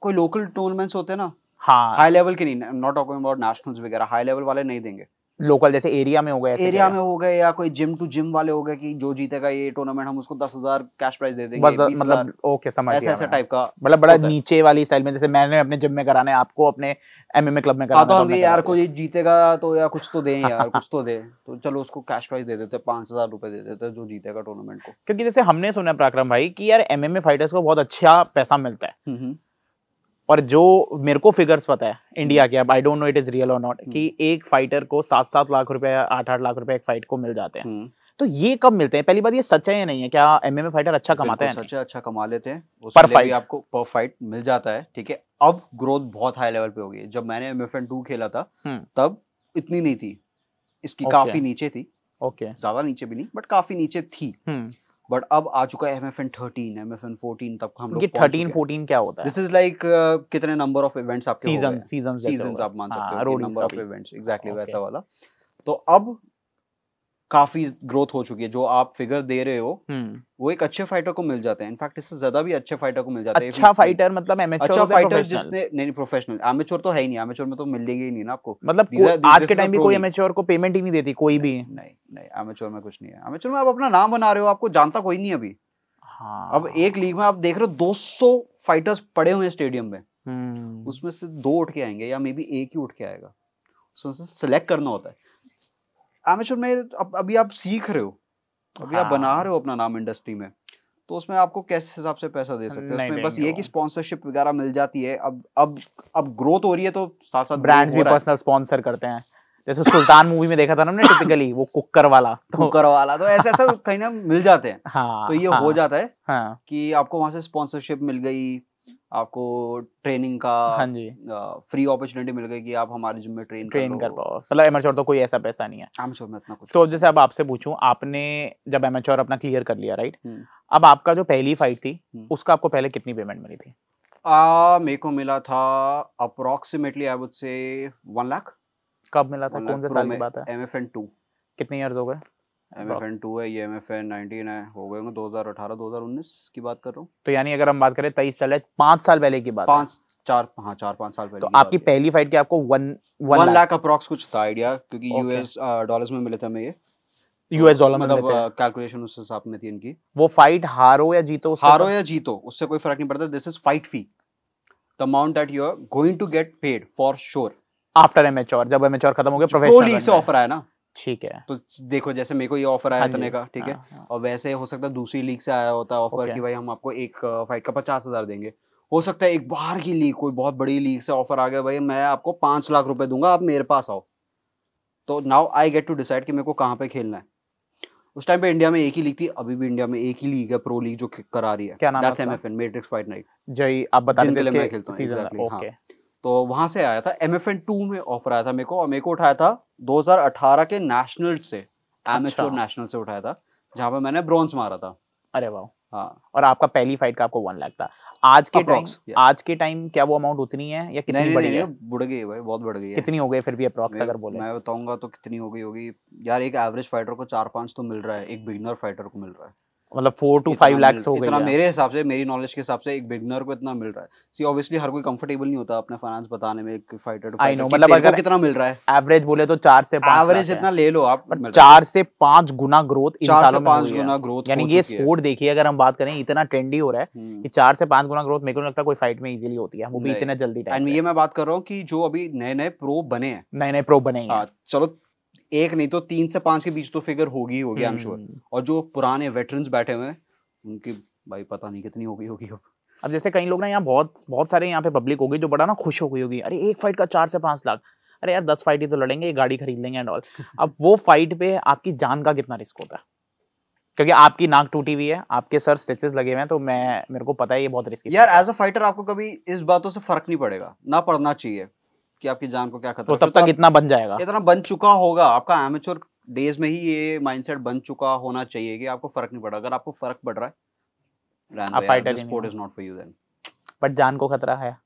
कोई लोकल टूर्नामेंट्स होते हैं ना हाँ हाई लेवल के नहीं नॉट टॉकिंग अबाउट नेशनल्स वगैरह हाई लेवल वाले नहीं देंगे लोकल जैसे एरिया में हो गए एरिया में हो गए या कोई जिम टू जिम वाले हो गए कि जो जीतेगा ये टूर्नामेंट हम उसको दस हजार कैश प्राइज दे देंगे मतलब ओके समझ ऐसे ऐसे टाइप का मतलब बड़ा नीचे वाली स्टाइल में जैसे मैंने अपने जिम में कराना है आपको अपने एमएमए क्लब में कराना हाँ, तो है तो यार कोई जीतेगा तो यार कुछ तो दे यार कुछ तो दे तो चलो उसको कैश प्राइज दे देते पांच हजार रुपए दे देते जो जीतेगा टूर्नामेंट को क्योंकि जैसे हमने सुना पराक्रम भाई की यार एमएमए फाइटर्स को बहुत अच्छा पैसा मिलता है हम्म, हम्म। और जो मेरे को फिगर्स पता है इंडिया के अब I don't know it is real और नॉट कि हम्म। एक फाइटर को सात सात लाख रुपए आठ आठ लाख रुपए एक फाइट को मिल जाते हैं हम्म। तो ये कब मिलते हैं पहली बात ये सच है या नहीं है क्या एमएमए फाइटर अच्छा कमाते हैं सच्चा अच्छा कमा लेते हैं पर फाइट आपको पर फाइट मिल जाता है ठीक है अब ग्रोथ बहुत हाई लेवल पे हो गई जब मैंने एमएफएन टू खेला था हम्म। तब इतनी नहीं थी इसकी काफी नीचे थी ओके ज्यादा नीचे भी नहीं बट काफी नीचे थी बट अब आ चुका है एमएफएन 13 एमएफएन 14 एम एफ तक हम लोग 13 14 क्या होता है दिस इज लाइक कितने नंबर ऑफ इवेंट्स आपके सीजन सीजन सीजन आप मान हाँ, सकते हो नंबर ऑफ इवेंट्स एग्जैक्टली वैसा वाला तो अब काफी ग्रोथ हो चुकी है जो आप फिगर दे रहे हो हम्म। वो एक अच्छे फाइटर को मिल जाते हैं इनफैक्ट इससे ज्यादा भी अच्छे फाइटर को मिल जाते हैं अच्छा फाइटर मतलब अच्छा फाइटर जिसने नहीं नहीं प्रोफेशनल एमेच्योर तो है ही नहीं एमेच्योर में तो मिलेगी ही नहीं ना आपको मतलब आज के टाइम भी कोई एमेच्योर को पेमेंट ही नहीं देती कोई भी नहीं नहीं एमेच्योर में कुछ नहीं है एमेच्योर में आप अपना नाम बना रहे हो आपको जानता कोई नहीं अभी हाँ। अब एक लीग में आप देख रहे हो 200 फाइटर्स पड़े हुए हैं स्टेडियम में हम्म। उसमें से दो उठ के आएंगे या मे बी एक ही उठ के आएगा उसमें से सिलेक्ट करना होता है एमेचर में अब अभी आप सीख रहे हो अभी हाँ। आप बना हाँ। रहे हो अपना नाम इंडस्ट्री में तो उसमें आपको कैसे हिसाब से पैसा दे सकते हैं उसमें बस ये कि स्पॉन्सरशिप वगैरह मिल जाती है अब अब अब ग्रोथ हो रही है तो साथ साथ ब्रांड्स भी पर्सनल स्पॉन्सर करते हैं जैसे सुल्तान मूवी में देखा था ना हमने टिपिकली वो कुकर वाला तो कुकर वाला तो ऐसे ऐसा कहीं ना मिल जाते हैं हाँ, तो ये हाँ, हो जाता है हाँ, कि आपको वहां से स्पॉन्सरशिप मिल गई आपको ट्रेनिंग का हाँ जी आ, फ्री अपॉर्चुनिटी मिल गई कि आप हमारे जिम में ट्रेन ट्रेन कर पाओ मतलब एम तो कोई ऐसा पैसा नहीं है एमेच्योर में इतना कुछ तो जैसे अब आपसे पूछूं आपने जब एम अपना क्लियर कर लिया राइट हम्म। अब आपका जो पहली फाइट थी हम्म। उसका आपको पहले कितनी पेमेंट मिली थी मेरे को मिला था approximately I would say one lakh कब मिला था कौन से साल की बात है एम एफ एन टू कितने ईयर्स हो गए एम एफ टू है ये एम एफ नाइनटीन है हो गए होंगे दो हजार अठारह दो हजार उन्नीस की बात कर रहा हूँ तो यानी अगर हम बात करें तेईस चले रहा साल पहले की बात पांच चार हाँ चार पांच साल पहले तो आपकी पहली फाइट की आपको वन वन लाख अप्रॉक्स कुछ था आइडिया क्योंकि यूएस डॉलर्स में मिले थे हमें ये यूएस डॉलर तो मतलब कैलकुलेशन उस हिसाब में थी इनकी वो फाइट हारो या जीतो हारो या जीतो उससे कोई फर्क नहीं पड़ता this is fight fee the amount that you are going to get paid for sure after amateur जब एमएचओर खत्म हो गया प्रोफेशनल लीग से ऑफर आया ना ठीक है तो देखो जैसे मेरे को ये ऑफर आया इतने हाँ तो का ठीक है हाँ, हाँ। और वैसे हो सकता है दूसरी लीग से आया होता है ऑफर कि भाई हम आपको एक फाइट का पचास हजार देंगे हो सकता है एक बाहर की लीग कोई बहुत बड़ी लीग से ऑफर आ गया भाई मैं आपको पांच लाख रुपए दूंगा आप मेरे पास आओ तो now I get to decide कि मेरे को कहाँ पे खेलना है उस टाइम पे इंडिया में एक ही लीग थी अभी भी इंडिया में एक ही लीग है प्रो लीग जो करा रही है क्या नाम एमएफएन मैट्रिक्स फाइट नाइट जय आप बता दें मैं खेलता हूं ओके तो वहां से आया था एमएफएन 2 में ऑफर आया था मेरे को और मेरे को उठाया था 2018 के नेशनल से अच्छा। नेशनल से उठाया था जहाँ पे मैंने ब्रॉन्ज मारा था अरे वाह हाँ और आपका पहली फाइट का आपको वन लाख था आज के टाइम आज के टाइम क्या वो अमाउंट उतनी है या कितनी नहीं, नहीं, गई बढ़ गई भाई बहुत बढ़ गई कितनी हो गई फिर भी अप्रोक्स अगर बोले मैं बताऊंगा तो कितनी हो गई होगी यार एक एवरेज फाइटर को चार पांच तो मिल रहा है एक बिगनर फाइटर को मिल रहा है मतलब फोर टू फाइव लैक्स हो गया मेरे हिसाब से मेरी नॉलेज के हिसाब से एक बिगनर को इतना मिल रहा है सी ऑब्वियसली हर कोई कंफर्टेबल नहीं होता अपने फाइनेंस बताने में एक फाइटर आई नो मतलब अगर कितना मिल रहा है एवरेज बोले तो चार से पांच एवरेज इतना ले लो आप चार से पांच गुना ग्रोथ इन सालों में पांच गुना ग्रोथ यानी ये स्पोर्ट देखिए अगर हम बात करें इतना ट्रेंडी हो रहा है हम्म। कि चार से पांच गुना ग्रोथ मेरे को लगता है कोई फाइट में इजिली होती है वो भी इतना जल्दी टाइम ये मैं बात कर रहा हूँ की जो अभी नए नए प्रो बने हैं नए नए प्रो बने हाँ, चलो एक नहीं तो तीन से पांच के बीच तो फिगर होगी ही होगी आई एम श्योर और जो पुराने वेटरन्स बैठे हुए उनकी भाई पता नहीं कितनी होगी होगी अब अब जैसे कई लोग ना यहाँ बहुत बहुत सारे यहाँ पे पब्लिक होगी जो बड़ा ना खुश हो गई होगी अरे एक फाइट का चार से पांच लाख अरे यार दस फाइट ही तो लड़ेंगे ये गाड़ी खरीद लेंगे एंड ऑल अब वो फाइट पे आपकी जान का कितना रिस्क होता है क्योंकि आपकी नाक टूटी हुई है आपके सर स्टिचेस लगे हुए हैं तो मैं मेरे को पता है ये बहुत रिस्क यार एज अ फाइटर आपको कभी इस बातों से फर्क नहीं पड़ेगा ना पढ़ना चाहिए कि आपकी जान को क्या खतरा तो तब तक इतना बन जाएगा इतना बन चुका होगा आपका एमेचोर डेज में ही ये माइंडसेट बन चुका होना चाहिए कि आपको फर्क नहीं पड़ा अगर आपको फर्क पड़ रहा है आप fighter sport is not for you then but जान को खतरा है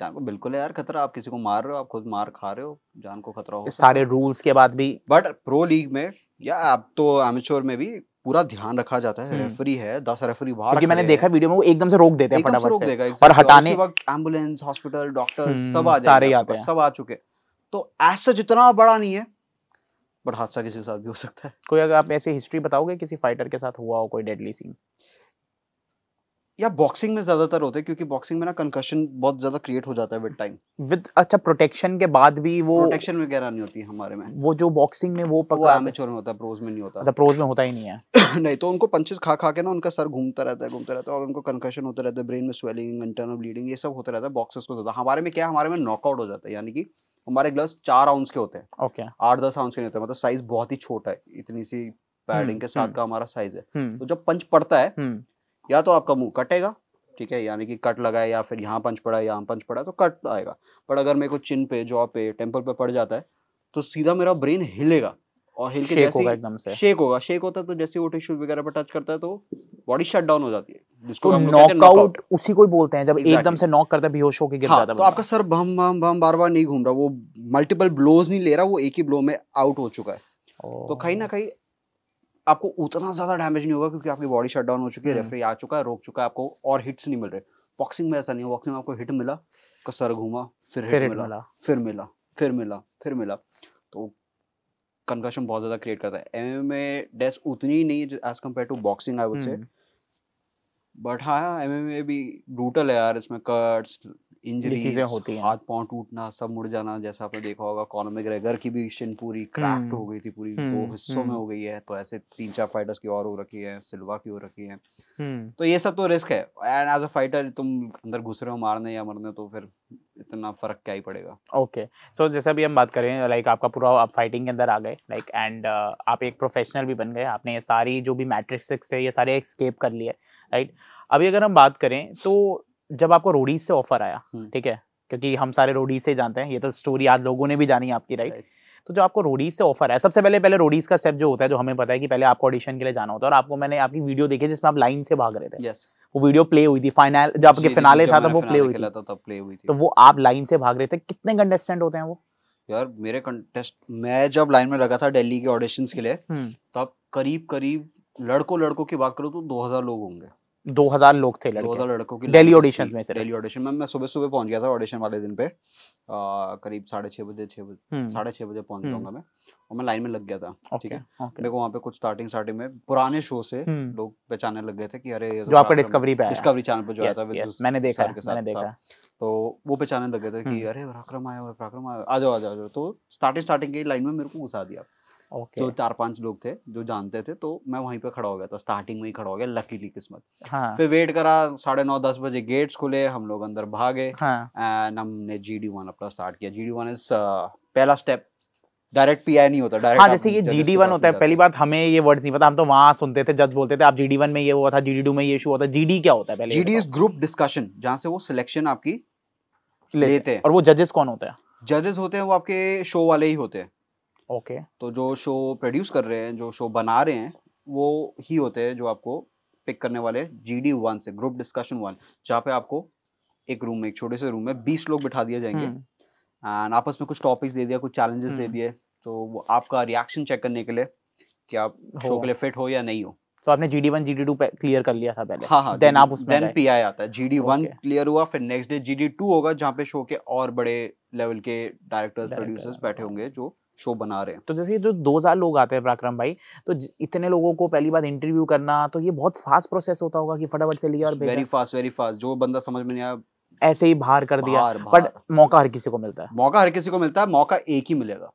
जान को बिल्कुल है यार खतरा आप किसी को मार रहे हो आप खुद मार खा रहे हो जान को खतरा हो सारे रूल्स के बाद भी बट प्रो लीग में या आप तो एमेच्योर में भी पूरा ध्यान रखा जाता है रेफरी हम्म। है दस रेफरी बाहर क्योंकि मैंने देखा वीडियो में वो एकदम से रोक देते हैं फटाफट रोक देगा और हटाने वक्त एम्बुलेंस हॉस्पिटल डॉक्टर सब आ सारे आते हैं सब आ चुके तो ऐसा जितना बड़ा नहीं है बट हादसा किसी के साथ भी हो सकता है कोई अगर आप ऐसी हिस्ट्री बताओगे किसी फाइटर के साथ हुआ हो कोई डेडली सीन या बॉक्सिंग में ज्यादातर होते हैं क्योंकि बॉक्सिंग में ना कंकशन बहुत ज्यादा क्रिएट हो जाता है विद टाइम विद अच्छा प्रोटेक्शन के बाद भी वो प्रोटेक्शन वगैरह नहीं होती हमारे में वो जो बॉक्सिंग में वो पकड़ा एमेच्योर में होता है प्रोज में नहीं होता अच्छा प्रोज में होता ही नहीं है नहीं तो उनको पंचेस खा खा के ना उनका सर घूमता रहता है घूमता रहता है और उनको कंकशन होता रहता है ब्रेन में स्वेलिंग इंटरनल ब्लीडिंग ये सब होता रहता है बॉक्सर्स को ज्यादा हमारे में क्या हमारे में नॉकआउट हो जाता है यानी कि हमारे ग्लव्स चार आउंस के होते हैं ओके आठ दस आउंस के नहीं होते मतलब साइज बहुत ही छोटा है इतनी सी पैडिंग हम्म, के साथ हम्म। का हमारा साइज है हम्म। तो जब पंच पड़ता है या तो आपका मुंह कटेगा ठीक है यानी कि कट लगा है या फिर यहाँ पंच पड़ा है यहाँ पंच पड़ा है तो कट आएगा बट अगर मेरे को चिन पे जॉ पे टेम्पल पे पड़ जाता है तो सीधा मेरा ब्रेन हिलेगा और हिल के जैसे होगा एकदम से शेक होगा शेक होता है तो जैसे वो टिश्यू वगैरह पर टच करता है तो बॉडी शट डाउन हो जाती है जिसको तो नॉकआउट उसी को ही बोलते हैं जब exactly. एकदम से नॉक करता है बेहोश होकर गिर हाँ, जाता है तो आपका सर बम बम बम बार बार नहीं घूम रहा वो मल्टीपल ब्लोज नहीं ले रहा वो एक ही ब्लो में आउट हो चुका है तो कहीं ना कहीं आपको उतना ज़्यादा डैमेज नहीं होगा क्योंकि आपकी बॉडी शट डाउन हो चुकी है रेफरी हम्म। आ चुका है रोक चुका है आपको और हिट्स नहीं मिल रहे बॉक्सिंग में ऐसा नहीं है बॉक्सिंग में आपको हिट मिला कसर घूमा फिर हिट मिला, फिर मिला फिर मिला फिर मिला तो कन्वर्शन बहुत ज़्यादा क्रिएट करता है एम एम ए डेथ उतनी ही नहीं है as compared to boxing I would say but हाँ एम एम ए भी ब्रूटल है यार इसमें कट्स इंजरी होती है हाथ पांव टूटना सब मुड़ जाना जैसा आपने देखा होगा कॉनर मैग्रेगर की भी शिन पूरी क्रैक्ट हम्म, हो गई थी पूरी हम्म, दो हिस्सों में हम्म। हो गई है तो ऐसे तीन चार फाइटर्स की और हो रखी है सिल्वा की हो रखी है तो ये सब तो रिस्क है एंड एज अ फाइटर तुम अंदर घुस रहे हो मारने या मरने तो फिर इतना फर्क क्या ही पड़ेगा ओके सो जैसे अभी हम बात करें लाइक आपका पूरा आप फाइटिंग के अंदर आ गए लाइक एंड uh, आप एक प्रोफेशनल भी बन गए आपने ये सारी जो भी मैट्रिक्स थे ये सारे एक्सकेप कर लिए राइट अभी अगर हम बात करें तो जब आपको रोडीज से ऑफर आया हम्म। ठीक है क्योंकि हम सारे रोडीज से जानते हैं ये तो स्टोरी आज लोगों ने भी जानी आपकी राइट तो जो आपको रोडीज से ऑफर है सबसे पहले पहले रोडीज का स्टेप जो होता है जो हमें पता है कि पहले आपको ऑडिशन के लिए जाना होता है और आपको मैंने आपकी वीडियो देखी जिसमें आप लाइन से भाग रहे थे वो वीडियो प्ले हुई थी फाइनल जब आपके फिनाले था तो वो प्ले हुई थी तो प्ले हुई थी तो वो आप लाइन से भाग रहे थे कितने कंटेस्टेंट होते हैं वो यार मेरे कंटेस्ट मैं जब लाइन में लगा था दिल्ली के ऑडिशंस के लिए हम्म। तब करीब करीब लड़कों लड़कों की बात करूँ तो 2000 लोग होंगे दो हजार लोग थे लड़के दो हजार लड़कों की डेली ऑडिशन में से डेली ऑडिशन में मैं सुबह सुबह पहुंच गया था ऑडिशन वाले दिन पे आ, करीब साढ़े छह बजे छह बजे हम्म। साढ़े छह बजे पहुंच जाऊंगा हम्म। मैं और मैं लाइन में लग गया था ठीक है मेरे को वहाँ पे कुछ स्टार्टिंग स्टार्टिंग में पुराने शो से हम्म। लोग पहचानने लग गए थे कि अरे तो जो आपका डिस्कवरी पे डिस्कवरी चैनल पर जो आया था मैंने देखा मैंने देखा तो वो पहचानने लगे थे कि अरे पराक्रम आया हुआ पराक्रम आया आ जाओ आ जाओ तो स्टार्टिंग स्टार्टिंग के लाइन में मेरे को घुसा दिया okay. तो चार पांच लोग थे जो जानते थे तो मैं वहीं पे खड़ा हो गया था स्टार्टिंग में ही खड़ा हो गया लकीली किस्मत हाँ. फिर वेट करा साढ़े नौ दस बजे गेट्स खुले हम लोग अंदर भागे एंड हाँ. हमने जी डी वन अपना स्टार्ट किया जी डी वन इज पहला स्टेप डायरेक्ट आई नहीं होता डायरेक्ट हाँ, जैसे ये डी वन होता है पहली बात हमें ये वर्ड्स नहीं पता हम तो वहाँ सुनते थे जज बोलते थे आप डी वन में ये हुआ था जी डी टू में ये इशू होता जी डी क्या होता है पहले डी इज ग्रुप डिस्कशन जहाँ से वो सिलेक्शन आपकी लेते हैं और वो जजेस कौन होता है जजेस होते हैं वो आपके शो वाले ही होते हैं ओके तो जो शो प्रोड्यूस कर रहे हैं जो शो बना रहे हैं वो ही होते हैं जो आपको पिक करने वाले जी डी वन से ग्रुप डिस्कशन वन जहाँ पे आपको एक रूम में एक छोटे से रूम में बीस लोग बिठा दिए जाएंगे हम्म। एंड आपस में कुछ टॉपिक्स दे दिया कुछ चैलेंजेस दे हम्म। दिए तो वो आपका रिएक्शन चेक करने के लिए कि आप शो के लिए फिट हो या नहीं हो तो आपने G D one G D two clear कर लिया था पहले हाँ हाँ देन आप देन पी आई आता है जी डी वन क्लियर हुआ फिर next day G D two होगा जहाँ पे शो के और बड़े लेवल के डायरेक्टर्स प्रोड्यूसर्स बैठे होंगे जो शो बना रहे हैं तो जैसे जो दो हज़ार लोग आते हैं पराक्रम भाई तो इतने लोगों को पहली बार इंटरव्यू करना तो ये बहुत फास्ट प्रोसेस होता होगा कि फटाफट से लिया और वेरी फास्ट वेरी फास्ट जो बंदा समझ में नहीं आया ऐसे ही बाहर कर दिया बट मौका हर किसी को मिलता है मौका हर किसी को मिलता है मौका एक ही मिलेगा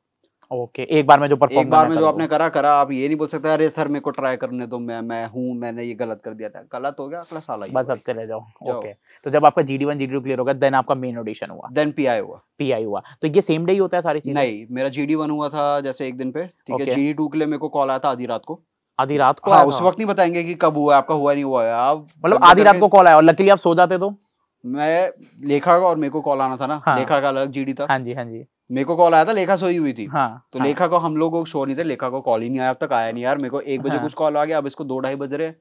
ओके okay, एक बार में जो परफॉर्म एक बार में जो आपने करा करा आप ये नहीं बोल सकते अरे सर मेरे को ट्राई करने दो मैं मैं हूँ मैंने ये गलत कर दिया था गलत हो गया अगला साल आई बस अब चले जाओ ओके तो जब आपका G D one G D clear होगा देन आपका मेन ऑडिशन हुआ देन पी आई हुआ पी आई हुआ तो ये सेम डे ही होता है सारी चीज नहीं मेरा जी डी वन हुआ था जैसे एक दिन पे ठीक है जी डी टू के लिए मेरे को कॉल आया था आधी रात को आधी रात को हाँ, उस वक्त नहीं बताएंगे कि कब हुआ आपका हुआ नहीं हुआ है आप मतलब आधी रात को कॉल आया और लकीली आप सो जाते तो मैं लेखा का और मेरे को कॉल आना था ना हाँ, लेखा का अलग जीडी था हाँ जी हाँ जी मेरे को कॉल आया था लेखा सोई हुई थी हाँ, तो हाँ. लेखा को हम लोग शो नहीं थे लेखा को कॉल ही नहीं आया अब तक आया नहीं यार मेरे को एक बजे हाँ. कुछ कॉल आ गया अब इसको दो ढाई बज रहे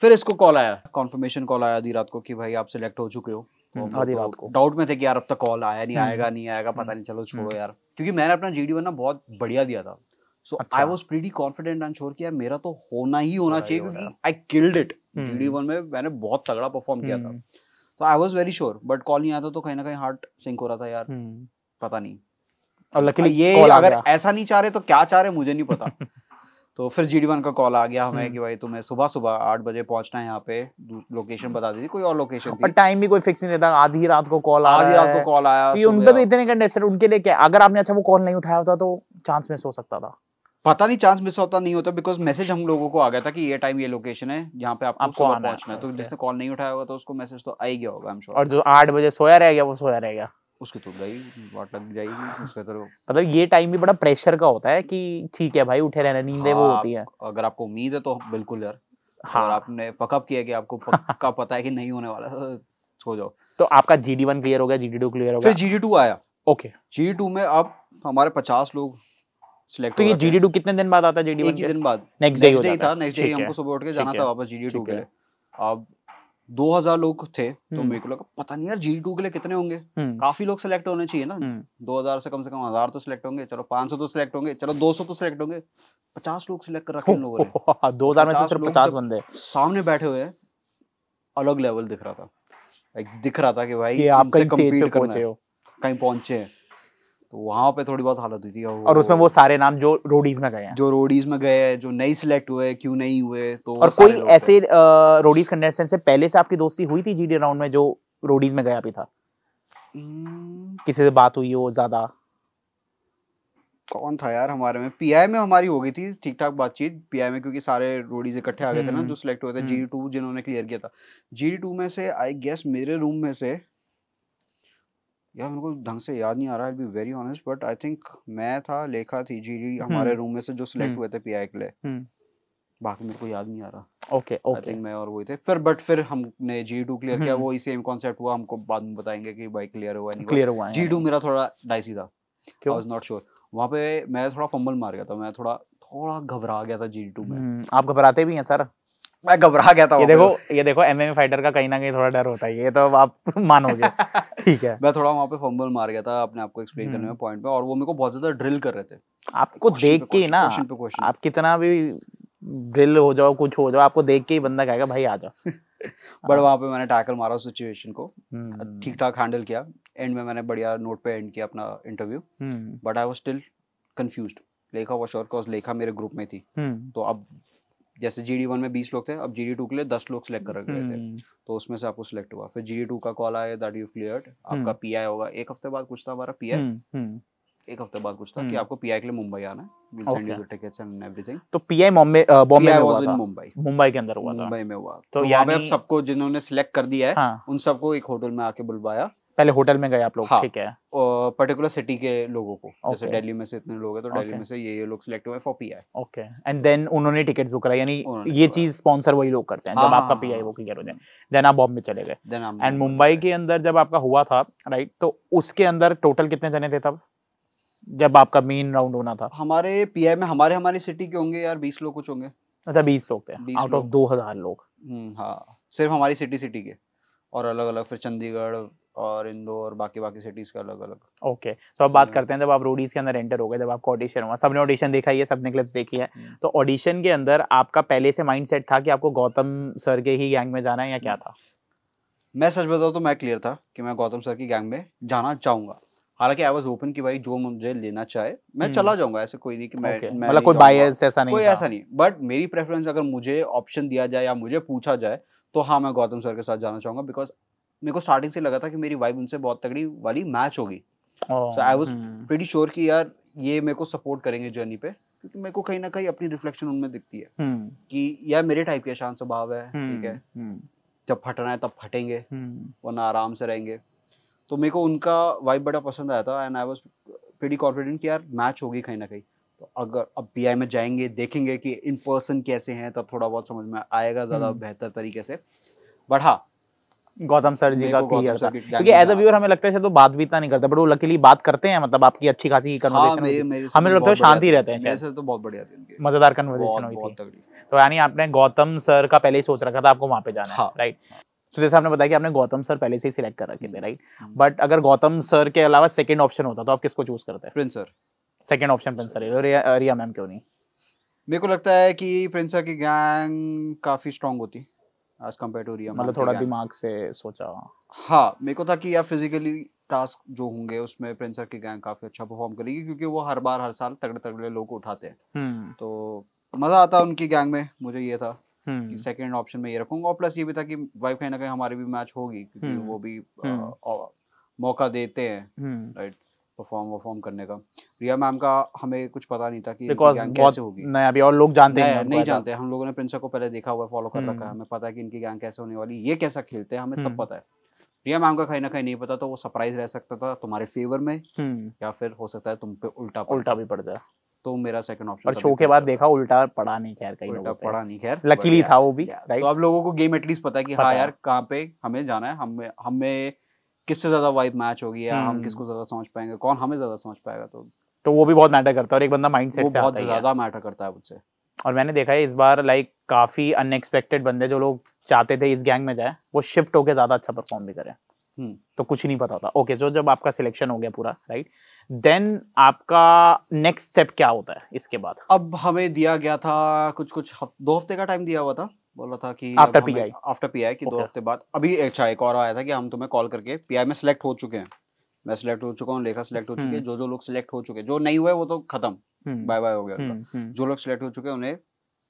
फिर इसको कॉल आया कॉन्फर्मेशन कॉल आया आधी रात को कि भाई आप सिलेक्ट हो चुके हो डाउट हम्म, तो तो में थे कि यार अब तक कॉल आया नहीं हम्म। आएगा नहीं आएगा पता हम्म। नहीं चलो छोड़ो यार क्योंकि मैंने अपना जी वन ना बहुत बढ़िया दिया था so I was pretty confident and sure कि यार मेरा तो होना ही होना चाहिए क्योंकि I killed it GD one में मैंने बहुत तगड़ा परफॉर्म किया था तो I was very sure but call नहीं आता तो कहीं ना कहीं हार्ट सिंक हो रहा था यार पता नहीं और लकीली ये अगर ऐसा नहीं चाह रहे तो क्या चाह रहे मुझे नहीं पता तो फिर जी डी वन का कॉल आ गया हमें हम्म। कि भाई तुम्हें सुबह सुबह आठ बजे पहुंचना है यहाँ पे लोकेशन बता दी थी कोई और लोकेशन पर टाइम भी कोई फिक्स नहीं रहता आधी रात को कॉल आधी रात को कॉल आया उनके तो इतने सर उनके लिए क्या अगर आपने अच्छा वो कॉल नहीं उठाया होता तो चांस मिस हो सकता था पता नहीं चांस मिस होता नहीं होता बिकॉज मैसेज हम लोगों को आ गया था कि ये टाइम ये लोकेशन है यहाँ पे आपको, आपको पहुंचना है तो जिसने कॉल नहीं उठाया होगा तो उसको मैसेज तो आ ही गया होगा और जो आठ बजे सोया रह गया वो सोया रह गया उसकी तो गई वाट लग जाएगी उसके तो मतलब ये टाइम भी बड़ा प्रेशर का होता है कि ठीक है भाई उठे रहना नींद वो होती है हाँ, अगर आपको उम्मीद है तो बिल्कुल यार हाँ। और आपने पकअप किया कि आपको पक्का पता है कि नहीं होने वाला तो सो जाओ तो आपका जी डी वन क्लियर हो गया जी डी टू क्लियर हो गया फिर जी डी टू आया ओके जी डी टू में अब हमारे पचास लोग तो ये जीडी टू कितने दिन बाद आता है जीडी वन एक दिन बाद नेक्स्ट डे था नेक्स्ट डे हमको सुबह उठ के जाना था वापस जीडी टू के लिए अब दो हजार लोग थे तो हम्म। मेरे को लगा पता नहीं यार जी टू के लिए कितने होंगे हम्म। काफी लोग सिलेक्ट होने चाहिए ना हम्म। दो हजार से कम से कम हजार तो सिलेक्ट होंगे चलो पांच सौ तो सिलेक्ट होंगे चलो दो सौ तो सिलेक्ट होंगे पचास लोग सिलेक्ट कर रखे इन लोगों ने में से सिर्फ पचास बंदे सामने बैठे हुए अलग लेवल दिख रहा था दिख रहा था कि भाई आप कंपीट करना कहीं पहुंचे हैं तो वहाँ पे थोड़ी बहुत हालत हुई थी और, और उसमें वो सारे नाम जो रोडीज में गए हैं जो रोडीज में गए हैं जो नहीं सिलेक्ट हुए क्यों नहीं हुए तो और कोई ऐसे रोडीज कंटेस्टेंट से पहले से आपकी दोस्ती हुई थी जीडी राउंड में जो रोडीज में गया भी था हम्म। किसी से बात हुई हो ज्यादा कौन था यार हमारे में पीआई में हमारी हो गई थी ठीक ठाक बातचीत पीआई में क्योंकि सारे रोडीज इकट्ठे आ गए थे ना हम्म। जो सिलेक्ट हुए थे जी हम्म। टू जिन्होंने क्लियर किया था जी टू में से आई गेस मेरे रूम में से यार मेरे को ढंग से याद नहीं आ रहा है be very honest but I think मैं था लेखा थी जी जी हम्म। हमारे रूम में से जो सिलेक्ट हम्म। हुए थे पीआई के लिए हम्म। बाकी मेरे को याद नहीं आ रहा ओके ओके आई थिंक मैं और वही थे फिर बट फिर हमने जी टू क्लियर किया वही सेम कॉन्सेप्ट हुआ हमको बाद में बताएंगे कि भाई क्लियर हुआ नहीं क्लियर हुआ जी टू मेरा थोड़ा डाइसी था आई वाज नॉट श्योर वहाँ पे मैं थोड़ा फंबल मार गया था मैं थोड़ा थोड़ा घबरा गया था जी टू में आप घबराते भी हैं सर मैं घबरा गया था ये देखो ये देखो एमएमए फाइटर का कहीं ना कहीं थोड़ा डर होता है ये तो आप मानोगे ठीक है मैं थोड़ा वहाँ पे फंबल मार गया था अपने आपको एक्सप्लेन हम्म। करने में पॉइंट पे और वो मेरे को बहुत ज्यादा ड्रिल कर रहे थे आपको देख के ना आप कितना भी ड्रिल हो जाओ कुछ हो जाओ आपको देख के ही बंदा कहेगा भाई आ जाओ बट हाँ। वहाँ पे मैंने टैकल मारा उस सिचुएशन को ठीक ठाक हैंडल किया एंड में मैंने बढ़िया नोट पे एंड किया अपना interview but I was still confuse लेखा वॉश और लेखा मेरे ग्रुप में थी हम्म। तो अब जैसे जी डी वन में बीस लोग थे अब जी डी टू के लिए दस लोग सिलेक्ट कर रखे थे हम्म। तो उसमें से आपको सिलेक्ट हुआ फिर जी डी टू का कॉल आया दैट यू क्लियर आपका पी हम्म। आई होगा एक हफ्ते बाद कुछ था हमारा पी आई हम्म, एक हफ्ते बाद कुछ था कि आपको पीआई के लिए मुंबई आना है तो पीआई बॉम्बे बॉम्बे में हुआ था मुंबई मुंबई के अंदर हुआ था मुंबई में हुआ तो, तो पे सबको जिन्होंने सिलेक्ट कर दिया है हाँ। उन सबको एक होटल में आके बुलवाया पहले होटल में गए आप लोग हाँ। ठीक है पर्टिकुलर सिटी के लोगों को okay. जैसे दिल्ली में से इतने लोग हैं तो दिल्ली okay. में से ये ये लोग सिलेक्ट हुए for PI okay and then उन्होंने टिकट्स बुक कराई यानी ये चीज स्पॉन्सर वही लोग करते हैं जब हाँ, आपका पीआई हाँ, वो क्लियर हो जाए देन आप बॉम्बे चले गए एंड मुंबई के अंदर जब आपका हुआ था राइट तो उसके अंदर टोटल कितने जने थे तब जब आपका मेन राउंड होना था हमारे पीआई में हमारे हमारे सिटी के होंगे यार 20 लोग कुछ होंगे अच्छा 20 लोग थे आउट ऑफ 2000 लोग हम्म हां सिर्फ हमारी सिटी सिटी के और अलग अलग फिर चंडीगढ़ और इंदौर बाकी बाकी सिटीज का अलग अलग ओके सो अब बात हम्म। करते हैं जब आप रोडीज के अंदर एंटर हो गए जब आपको ऑडिशन हुआ सबने ऑडिशन देखा ही है सबने क्लिप्स देखी है हम्म। तो ऑडिशन के अंदर आपका पहले से माइंडसेट था कि आपको गौतम सर के ही गैंग में जाना है या क्या हम्म। था मैं सच बताऊँ तो मैं क्लियर था कि मैं गौतम सर की गैंग में जाना चाहूंगा हालांकि आई वाज ओपन कि भाई जो मुझे लेना चाहे मैं चला जाऊंगा ऐसे कोई नहीं कि मैं, okay. मैं मतलब कोई बायस ऐसा नहीं कोई ऐसा नहीं बट मेरी प्रेफरेंस अगर मुझे ऑप्शन दिया जाए या मुझे पूछा जाए तो हाँ मैं गौतम सर के साथ जाना चाहूंगा बिकॉज मेरे को स्टार्टिंग से लगा था कि मेरी वाइब उनसे बहुत तगड़ी वाली मैच होगी so I was pretty sure कि यार ये मेरे को सपोर्ट करेंगे जर्नी पे क्योंकि मेरे को कहीं ना कहीं अपनी रिफ्लेक्शन उनमें दिखती है hmm. कि यार मेरे टाइप के शांत स्वभाव है हम्म, ठीक है हम्म। जब फटना है तब फटेंगे वरना आराम से रहेंगे तो मेरे को उनका वाइब बड़ा पसंद आया था and I was pretty confident कि यार मैच होगी कहीं ना कहीं तो अगर अब पी में जाएंगे देखेंगे कि इन पर्सन कैसे हैं तब थोड़ा बहुत समझ में आएगा ज़्यादा बेहतर तरीके से बट हाँ गौतम सर जी का क्लियर था क्योंकि एज अ व्यूअर हमें लगता है तो बात भी इतना नहीं करता बट वो लकीली बात करते हैं मतलब आपकी अच्छी खासी कन्वर्सेशन हाँ, हमें लगता है शांति रहते हैं तो बहुत बढ़िया मजेदार कन्वर्सेशन हुई थी तो यानी आपने गौतम सर का पहले ही सोच रखा था आपको वहां पे जाना है राइट हाँ। तो जैसे आपने बताया कि आपने गौतम सर पहले से ही सिलेक्ट कर रखे थे राइट हम्म। बट हम्म। अगर गौतम सर के अलावा सेकंड ऑप्शन होता तो आप किसको चूज करते हैं Prince sir second option Prince sir Riya, Riya ma'am क्यों नहीं मेरे को लगता है कि प्रिंस सर की गैंग काफी स्ट्रांग होती एज कम्पेयर टू रिया मतलब थोड़ा दिमाग से सोचा हाँ।, हाँ मेरे को था कि यार फिजिकली टास्क जो होंगे उसमें प्रिंसर की गैंग काफी अच्छा परफॉर्म करेगी क्योंकि वो हर बार हर साल तगड़े तगड़े लोग उठाते हैं हम्म। तो मजा आता उनकी गैंग में मुझे ये था सेकंड हम्म। ऑप्शन में ये रखूंगा प्लस ये भी था कि वाइफ कहीं ना कहीं हमारी भी मैच होगी क्योंकि हम्म। वो भी आ, आ, मौका देते हैं राइट परफॉर्म परफॉर्म करने का रिया मैम का हमें कुछ पता नहीं था कि गैंग कैसे होगी नया अभी और लोग जानते हैं नहीं नहीं जानते हम लोगों ने प्रिंसा को पहले देखा हुआ फॉलो कर रखा है हम्म। हमें पता है कि इनकी गैंग कैसे होने वाली ये कैसा खेलते हैं हमें सब हम्म। पता है रिया मैम का कहीं ना कहीं नहीं पता तो वो सरप्राइज रह सकता था तुम्हारे फेवर में हम्म। या फिर हो सकता है तुम पे उल्टा उल्टा भी पड़ जाए तो मेरा सेकंड ऑप्शन और शो के बाद देखा उल्टा पड़ा नहीं खैर कहीं उल्टा पड़ा नहीं खैर लकीली था वो भी तो अब लोगों को गेम एटलीस्ट पता है कि हाँ यार कहाँ पे हमें जाना है हमें हमें किससे ज्यादा वाइब मैच होगी या हम हम्म। किसको ज्यादा समझ पाएंगे कौन हमें ज्यादा समझ पाएगा तो तो वो भी बहुत मैटर करता है और एक बंदा माइंड सेट से बहुत ज्यादा मैटर करता है मुझसे और मैंने देखा है इस बार लाइक काफी अनएक्सपेक्टेड बंदे जो लोग चाहते थे इस गैंग में जाए वो शिफ्ट होकर ज्यादा अच्छा परफॉर्म भी करें हम्म। तो कुछ नहीं पता होता ओके सो जब आपका सिलेक्शन हो गया पूरा राइट देन आपका नेक्स्ट स्टेप क्या होता है इसके बाद अब हमें दिया गया था कुछ कुछ हफ, दो हफ्ते का टाइम दिया हुआ था बोला था कि आफ्टर पीआई आफ्टर पीआई कि okay. दो हफ्ते बाद अभी अच्छा एक और आया था कि हम तुम्हें कॉल करके पीआई में सिलेक्ट हो चुके हैं मैं सिलेक्ट हो चुका हूँ लेखा सिलेक्ट हो चुके हैं हम्म। जो जो लोग सिलेक्ट हो चुके जो नहीं हुए वो तो खत्म बाय हम्म। बाय हो गया हम्म, जो लोग सिलेक्ट हो चुके हैं उन्हें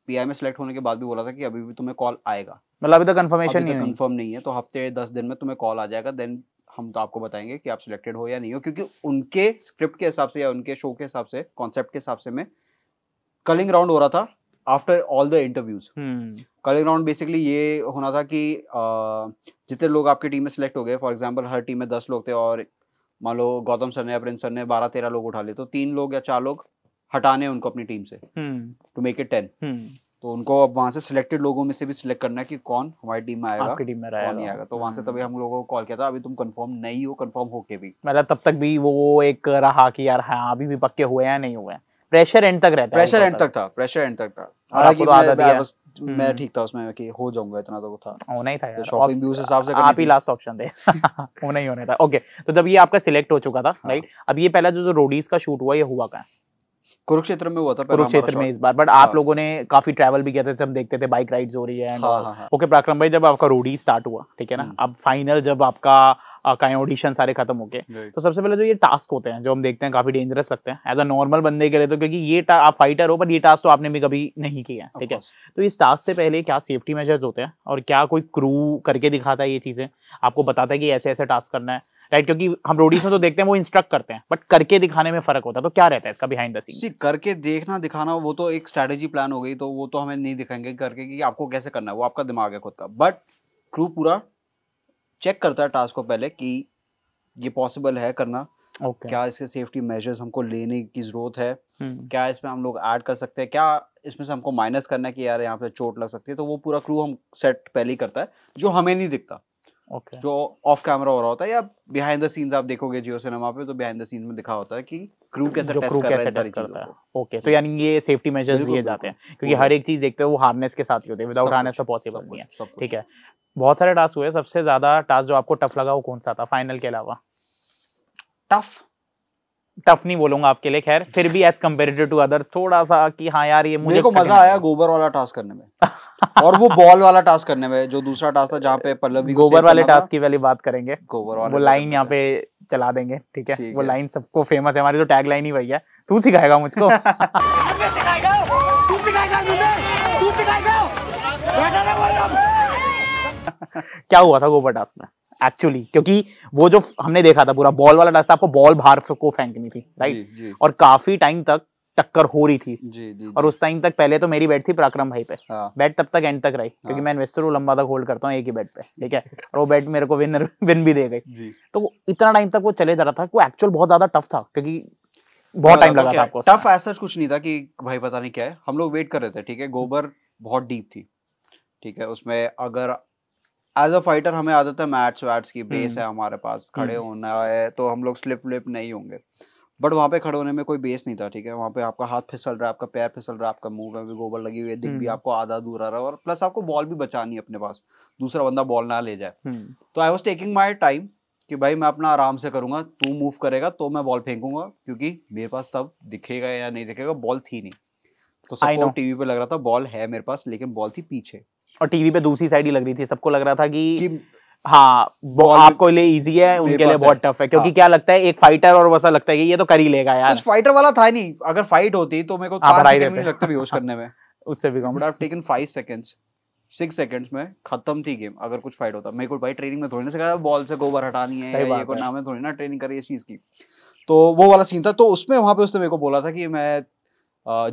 पीआई में सिलेक्ट होने के बाद भी बोला था कि अभी भी तुम्हें कॉल आएगा मतलब अभी तक कंफर्मेशन नहीं कंफर्म नहीं है तो हफ्ते दस दिन में तुम्हें कॉल आ जाएगा देन हम तो आपको बताएंगे कि आप सिलेक्टेड हो या नहीं हो क्योंकि उनके स्क्रिप्ट के हिसाब से या उनके शो के हिसाब से कॉन्सेप्ट के हिसाब से में कलिंग राउंड हो रहा था after all the interviews culling round basically ये होना था कि जितने लोग आपकी टीम में सिलेक्ट हो गए फॉर एग्जाम्पल हर टीम में दस लोग थे और मान लो गौतम सर ने या प्रिंस सर ने बारह तेरह लोग उठा लिए तो तीन लोग या चार लोग हटाने उनको अपनी टीम से टू मेक इट टेन तो उनको अब वहां से सिलेक्टेड लोगों में से भी सिलेक्ट करना है कि कौन हमारी टीम में आएगा टीम में कौन नहीं आएगा तो वहां से hmm. तभी हम लोगों को कॉल किया था अभी तुम कंफर्म नहीं हो कंफर्म होके भी मतलब तब तक भी वो एक रहा कि यार हाँ अभी भी पक्के हुए हैं नहीं हुए हैं प्रेशर एंड तक रहता प्रेशर एंड तक था प्रेशर एंड तक था तो हम्म। मैं ठीक था उसमें कि हो जाऊंगा इतना तो था होना हाँ, ही था तो यार शॉपिंग भी उस हिसाब से आप ही लास्ट ऑप्शन थे होना ही होने था ओके तो जब ये आपका सिलेक्ट हो चुका था राइट हाँ। अब ये पहला जो जो रोडीज का शूट हुआ ये हुआ का कुरुक्षेत्र में हुआ था कुरुक्षेत्र में इस बार बट आप हाँ। लोगों ने काफी ट्रैवल भी किया था जब देखते थे बाइक राइड्स हो रही है ओके पराक्रम भाई जब आपका रोडी स्टार्ट हुआ ठीक है ना हम्म। अब फाइनल जब आपका कहीं ऑडिशन सारे खत्म हो गए तो सबसे पहले जो तो ये टास्क होते हैं जो हम देखते हैं काफी डेंजरस लगते हैं एज अ नॉर्मल बंदे के लिए तो क्योंकि ये आप फाइटर हो पर ये टास्क तो आपने भी कभी नहीं किया है ठीक है तो इस टास्क से पहले क्या सेफ्टी मेजर्स होते हैं और क्या कोई क्रू करके दिखाता है ये चीजें आपको बताता है कि ऐसे ऐसे टास्क करना है राइट right, क्योंकि हम रोडीज में तो देखते हैं वो इंस्ट्रक्ट करते हैं बट करके दिखाने में फर्क होता है तो क्या रहता है इसका बिहाइंड द सीन करके देखना दिखाना वो तो एक स्ट्रेटेजी प्लान हो गई तो वो तो हमें नहीं दिखाएंगे करके कि आपको कैसे करना है वो आपका दिमाग है खुद का बट क्रू पूरा चेक करता है टास्क को पहले कि ये पॉसिबल है करना okay. क्या इसके सेफ्टी मेजर्स हमको लेने की जरूरत है hmm. क्या इसमें हम लोग ऐड कर सकते हैं क्या इसमें से हमको माइनस करना है कि यार यहाँ पे चोट लग सकती है तो वो पूरा क्रू हम सेट पहले ही करता है जो हमें नहीं दिखता okay. जो ऑफ कैमरा हो रहा होता है या बिहाइंड द सीन्स आप देखोगे जियो सिनेमा पे तो बिहाइंड द सीन में दिखा होता है कि क्रू कैसे टेस्ट कर रहा है सारी करता है ओके तो यानी ये सेफ्टी मेजर्स लिए जाते हैं क्योंकि हर एक चीज देखते हो वो हार्नेस के साथ ही होते हैं विदाउट हार्नेस तो पॉसिबल नहीं है ठीक है बहुत सारे टास्क हुए सबसे ज्यादा टास्क जो आपको टफ लगा वो कौन सा था फाइनल के अलावा टफ टफ नहीं बोलूंगा आपके लिए खैर फिर भी एज कम्पेरेटिव टू अदर्स थोड़ा सा कि हाँ यार ये मुझे को मजा आया गोबर वाला टास्क करने में और वो बॉल वाला टास्क करने में जो दूसरा टास्क था जहाँ पे पल्लवी गोबर वाले टास्क की वाली बात करेंगे गोबर वाले वो लाइन यहाँ पे चला देंगे ठीक है वो लाइन सबको फेमस है हमारी तो टैग लाइन ही वही है तू सिखाएगा मुझको क्या हुआ था गोबर डास में एक्चुअली क्योंकि वो जो हमने देखा था पूरा बॉल वाला डास आपको बॉल बाहर को फेंकनी थी राइट और काफी टाइम तक टक्कर हो रही थी जी, जी, और उस टाइम तक पहले तो मेरी बैट थी पराक्रम भाई पे बैट हाँ। तब तक एंड तक रही हाँ। क्योंकि मैं इन्वेस्टर हूँ लंबा तक होल्ड करता हूँ एक ही बैट पे ठीक है और वो बैट मेरे को विनर विन भी दे गई तो इतना टाइम तक वो चले जा रहा था वो एक्चुअल बहुत ज्यादा टफ था क्योंकि बहुत टाइम लगा था आपको टफ ऐसा कुछ नहीं था कि भाई पता नहीं क्या है हम लोग वेट कर रहे थे ठीक है गोबर बहुत डीप थी ठीक है उसमें अगर एज अ फाइटर हमें आदत है मैट्स वैट्स की बेस हम्म। है हमारे पास खड़े हम्म। होना है तो हम लोग स्लिप व्लिप नहीं होंगे बट वहाँ पे खड़े होने में कोई बेस नहीं था ठीक है वहाँ पे आपका हाथ फिसल रहा है आपका पैर फिसल रहा है आपका मुंह में भी गोबर लगी हुई है दिख भी हम्म। आपको आधा दूर आ रहा है और प्लस आपको बॉल भी बचानी है अपने पास दूसरा बंदा बॉल ना ले जाए तो I was taking my time कि भाई मैं अपना आराम से करूंगा तू मूव करेगा तो मैं बॉल फेंकूंगा क्योंकि मेरे पास तब दिखेगा या नहीं दिखेगा बॉल थी नहीं तो सबको टीवी पे लग रहा था बॉल है मेरे पास लेकिन बॉल थी पीछे और टीवी पे दूसरी साइड ही लग रही थी सबको लग रहा था कि, कि हाँ आपको लिए इजी है उनके लिए बहुत टफ है क्योंकि हाँ। क्या लगता है एक फाइटर और वैसा लगता है कि ये तो कर ही लेगा यार तो फाइटर वाला था नहीं अगर फाइट होती तो मेरे को नहीं लगता बेहोश करने में उससे भी कम but taken five seconds six seconds में खत्म थी गेम अगर कुछ फाइट होता मेरे को भाई ट्रेनिंग में थोड़ी ना सिखाया बॉल से गोबर हटानी है ये को नाम है थोड़ी ना ट्रेनिंग करी इस चीज की तो वो वाला सीन था तो उसमें वहां पे उसने मेरे को बोला था कि मैं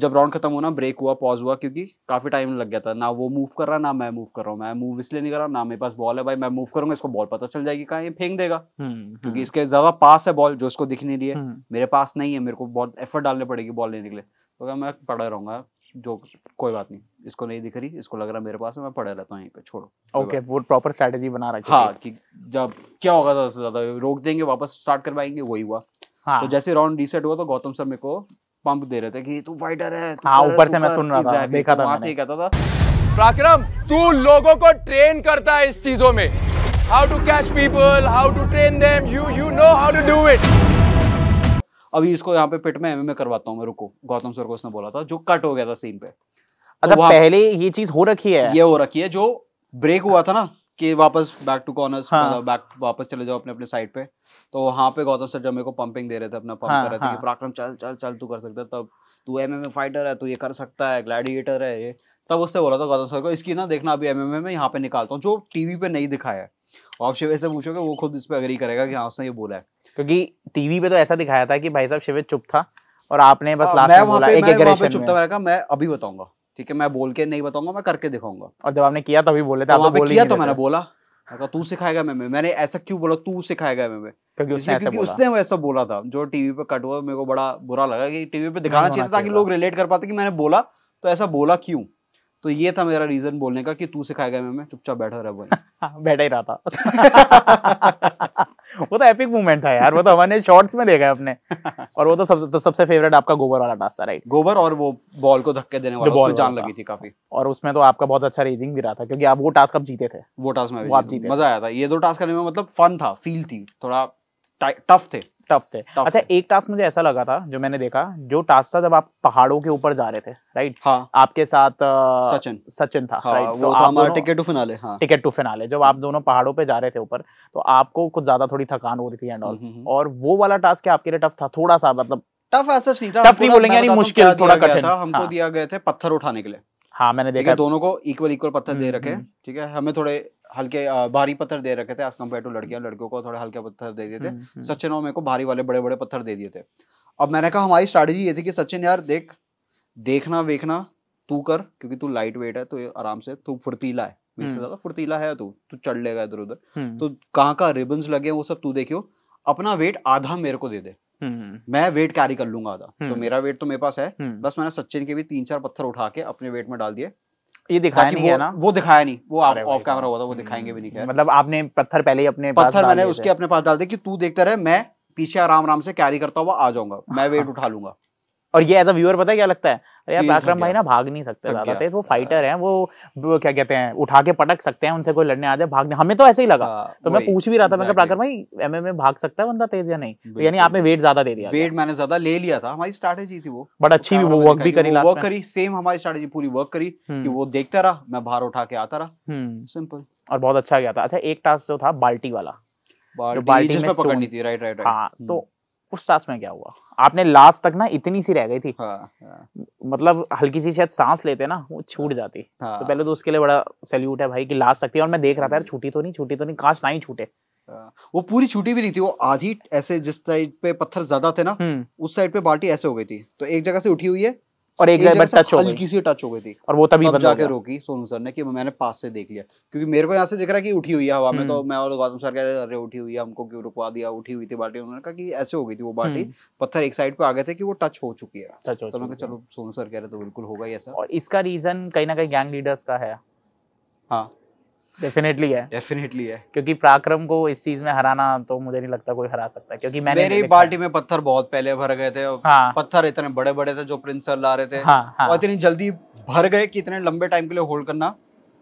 जब राउंड खत्म होना ब्रेक हुआ पॉज हुआ क्योंकि काफ़ी टाइम लग गया था ना वो मूव कर रहा ना मैं मूव कर रहा हूँ मैं मूव इसलिए नहीं कर रहा ना मेरे पास बॉल है भाई मैं मूव करूंगा इसको बॉल पता चल जाएगी कहाँ ये फेंक देगा हम्म, क्योंकि हम्म। इसके ज़्यादा पास है बॉल जो इसको दिख नहीं रही है हम्म। मेरे पास नहीं है मेरे को बहुत एफर्ट डालने पड़ेगी बॉल लेने के लिए तो मैं पड़ा रहूंगा जो कोई बात नहीं इसको नहीं दिख रही इसको लग रहा मेरे पास है मैं पढ़ा रहता हूँ यहीं पे छोड़ो ओके वो प्रॉपर स्ट्रेटेजी बना रखी हाँ कि जब क्या होगा ज्यादा से ज्यादा रोक देंगे वापस स्टार्ट करवाएंगे वही हुआ हाँ. तो जैसे राउंड रीसेट हुआ तो गौतम सर मेरे को पंप दे रहे थे कि तू फाइटर है हाँ, ऊपर से मैं सुन रहा था देखा था ही कहता था प्राक्रम तू लोगों को ट्रेन करता है इस चीजों में how to catch people how to train them you you know how to do it अभी इसको यहाँ पे पिट में एमएमए करवाता हूँ मैं रुको गौतम सर को उसने बोला था जो कट हो गया था सीन पे अच्छा तो पहले ये चीज हो रखी है ये हो रखी है जो ब्रेक हुआ था ना कि वापस बैक टू कॉर्नर्स बैक वापस चले जाओ अपने अपने साइड पे तो वहाँ पे गौतम सर जब मेरे को पंपिंग दे रहे थे अपना पंप हाँ, कर रहे थे हाँ. कि पराक्रम चल चल चल तू कर सकता है तब तू एम एम फाइटर है तू ये कर सकता है ग्लैडिएटर है ये तब उससे बोला था गौतम सर को इसकी ना देखना अभी एम एम में यहाँ पे निकालता हूँ जो टीवी पे नहीं दिखाया है तो आप शिवेद से पूछोगे वो खुद इस पर अग्री करेगा कि हाँ उसने ये बोला है क्योंकि टीवी पे तो ऐसा दिखाया था कि भाई साहब शिवेद चुप था और आपने बस लास्ट हाँ, में बोला एक एग्रेशन चुप था मैं अभी बताऊंगा ठीक है मैं बोल के नहीं बताऊंगा मैं करके दिखाऊंगा और जब आपने किया तभी बोले तो किया तो मैंने बोला तू सिखाएगा मैं मैंने ऐसा क्यों बोला तू सिखाएगा मैं क्योंकि उसने ऐसा क्योंकि उसने वैसा बोला था जो टीवी पे कट हुआ मेरे को बड़ा बुरा लगा कि टीवी पे दिखाना चाहिए ताकि लोग रिलेट कर पाते कि मैंने बोला तो ऐसा बोला क्यों तो ये था मेरा रीजन बोलने का कि तू सिखाएगा मैं, मैं चुपचाप बैठा रहा बोल हाँ, बैठा ही रहा था वो तो एपिक मूवमेंट था यार वो तो हमने शॉर्ट्स में देखा है अपने और वो तो सबसे तो सबसे फेवरेट आपका गोबर वाला टास्क था राइट गोबर और वो बॉल को धक्के देने वाला बॉल जान लगी थी काफी और उसमें तो आपका बहुत अच्छा रेजिंग भी रहा था क्योंकि आप वो टास्क आप जीते थे वो टास्क में मजा आया था ये दो टास्क करने में मतलब फन था फील थी थोड़ा टफ थे टफ थे tough अच्छा एक टास्क मुझे ऐसा लगा था जो मैंने देखा जो टास्क था जब आप पहाड़ों के ऊपर जा रहे थे राइट हाँ आपके साथ सचिन सचिन था हाँ, राइट वो तो था हमारा टिकट टू फिनाले हाँ टिकट टू फिनाले जब आप दोनों पहाड़ों पे जा रहे थे ऊपर तो आपको कुछ ज्यादा थोड़ी थकान हो रही थी एंड ऑल हम्म, हम्म, हम्म। और वो वाला टास्क क्या आपके लिए टफ था थोड़ा सा मतलब टफ ऐसा नहीं था टफ नहीं बोलेंगे यानी मुश्किल थोड़ा कठिन था हमको हाँ। दिया गया था पत्थर उठाने के लिए हाँ मैंने देखा दोनों को इक्वल इक्वल पत्थर दे रखे ठीक है हमें थोड़े हल्के भारी पत्थर दे रखे थे एज कम्पेयर टू लड़कियां लड़कियों को थोड़े हल्के पत्थर दे दिए थे सचिन और मेरे को भारी वाले बड़े बड़े पत्थर दे दिए थे अब मैंने कहा हमारी स्ट्रैटेजी ये थी कि सचिन यार देख देखना वेखना तू कर क्योंकि तू लाइट वेट है तो आराम से तू फुर्तीला है हम्म। ज्यादा फुर्तीला है तू तू चढ़ लेगा इधर उधर हम्म। तो कहाँ कहाँ रिबन लगे वो सब तू देखियो अपना वेट आधा मेरे को दे दे हम्म, मैं वेट कैरी कर लूंगा आधा तो मेरा वेट तो मेरे पास है बस मैंने सचिन के भी तीन चार पत्थर उठा के अपने वेट में डाल दिए ये दिखाया नहीं है ना वो दिखाया नहीं वो ऑफ कैमरा हुआ था तो वो दिखाएंगे भी नहीं क्या मतलब आपने पत्थर पहले ही अपने पत्थर मैंने उसके अपने पास डाल दिया कि तू देखता रहे मैं पीछे आराम आराम से कैरी करता हुआ आ जाऊंगा मैं वेट हाँ। उठा लूंगा और ये एज अ व्यूअर पता है क्या लगता है अरे यार पराक्रम भाई ना भाग नहीं सकते ज्यादा तेज वो फाइटर हाँ। हैं वो क्या कहते हैं उठा के पटक सकते हैं उनसे कोई लड़ने आ जाए भागने हमें तो ऐसे ही लगा हाँ, तो मैं पूछ भी रहा था मैं पराक्रम भाई एम एम भाग सकता है बंदा तेज या नहीं तो यानी आपने वेट ज्यादा दे दिया वेट मैंने ज्यादा ले लिया था हमारी स्ट्रेटेजी थी वो बट अच्छी वो वर्क भी करी वर्क करी सेम हमारी स्ट्रेटेजी पूरी वर्क करी कि हम्म। वो देखता रहा मैं बाहर उठा के आता रहा सिंपल हम्म। और बहुत अच्छा गया था अच्छा एक टास्क जो था बाल्टी वाला बाल्टी, बाल्टी जिसमें पकड़नी थी राइट राइट राइट हाँ तो हम्म। उस सांस में क्या हुआ आपने लास्ट तक ना इतनी सी रह गई थी हाँ, हाँ. मतलब हल्की सी शायद सांस लेते ना वो छूट हाँ। जाती हाँ. तो पहले तो उसके लिए बड़ा सैल्यूट है भाई कि लास्ट सकती है और मैं देख रहा था यार हम्म। छूटी तो नहीं छूटी तो नहीं काश ना ही छूटे हाँ। वो पूरी छूटी भी नहीं थी वो आधी ऐसे जिस साइड पे पत्थर ज्यादा थे ना हम्म। उस साइड पे बाल्टी ऐसे हो गई थी तो एक जगह से उठी हुई है और एक, एक बार टच हो गई किसी टच हो गई थी और वो तभी बंद जाके रोकी सोनू सर ने कि मैंने पास से देख लिया क्योंकि मेरे को यहाँ से दिख रहा है कि उठी हुई है हवा में तो हम्म। मैं और गौतम सर कहते अरे उठी हुई है हमको क्यों रुकवा दिया उठी हुई थी बाल्टी उन्होंने कहा कि ऐसे हो गई थी वो बाल्टी हम्म। पत्थर एक साइड पे आ गए थे कि वो टच हो चुकी है तो मैंने चलो सोनू सर कह रहे तो बिल्कुल होगा ही ऐसा और इसका रीजन कहीं ना कहीं गैंग लीडर्स का है हाँ डेफिनेटली है डेफिनेटली है क्योंकि पराक्रम को इस चीज में हराना तो मुझे नहीं लगता कोई हरा सकता क्योंकि मैंने मेरी पार्टी में पत्थर बहुत पहले भर गए थे हाँ। पत्थर इतने बड़े बड़े थे जो प्रिंस ला रहे थे हाँ, हाँ। और इतनी जल्दी भर गए कि इतने लंबे टाइम के लिए होल्ड करना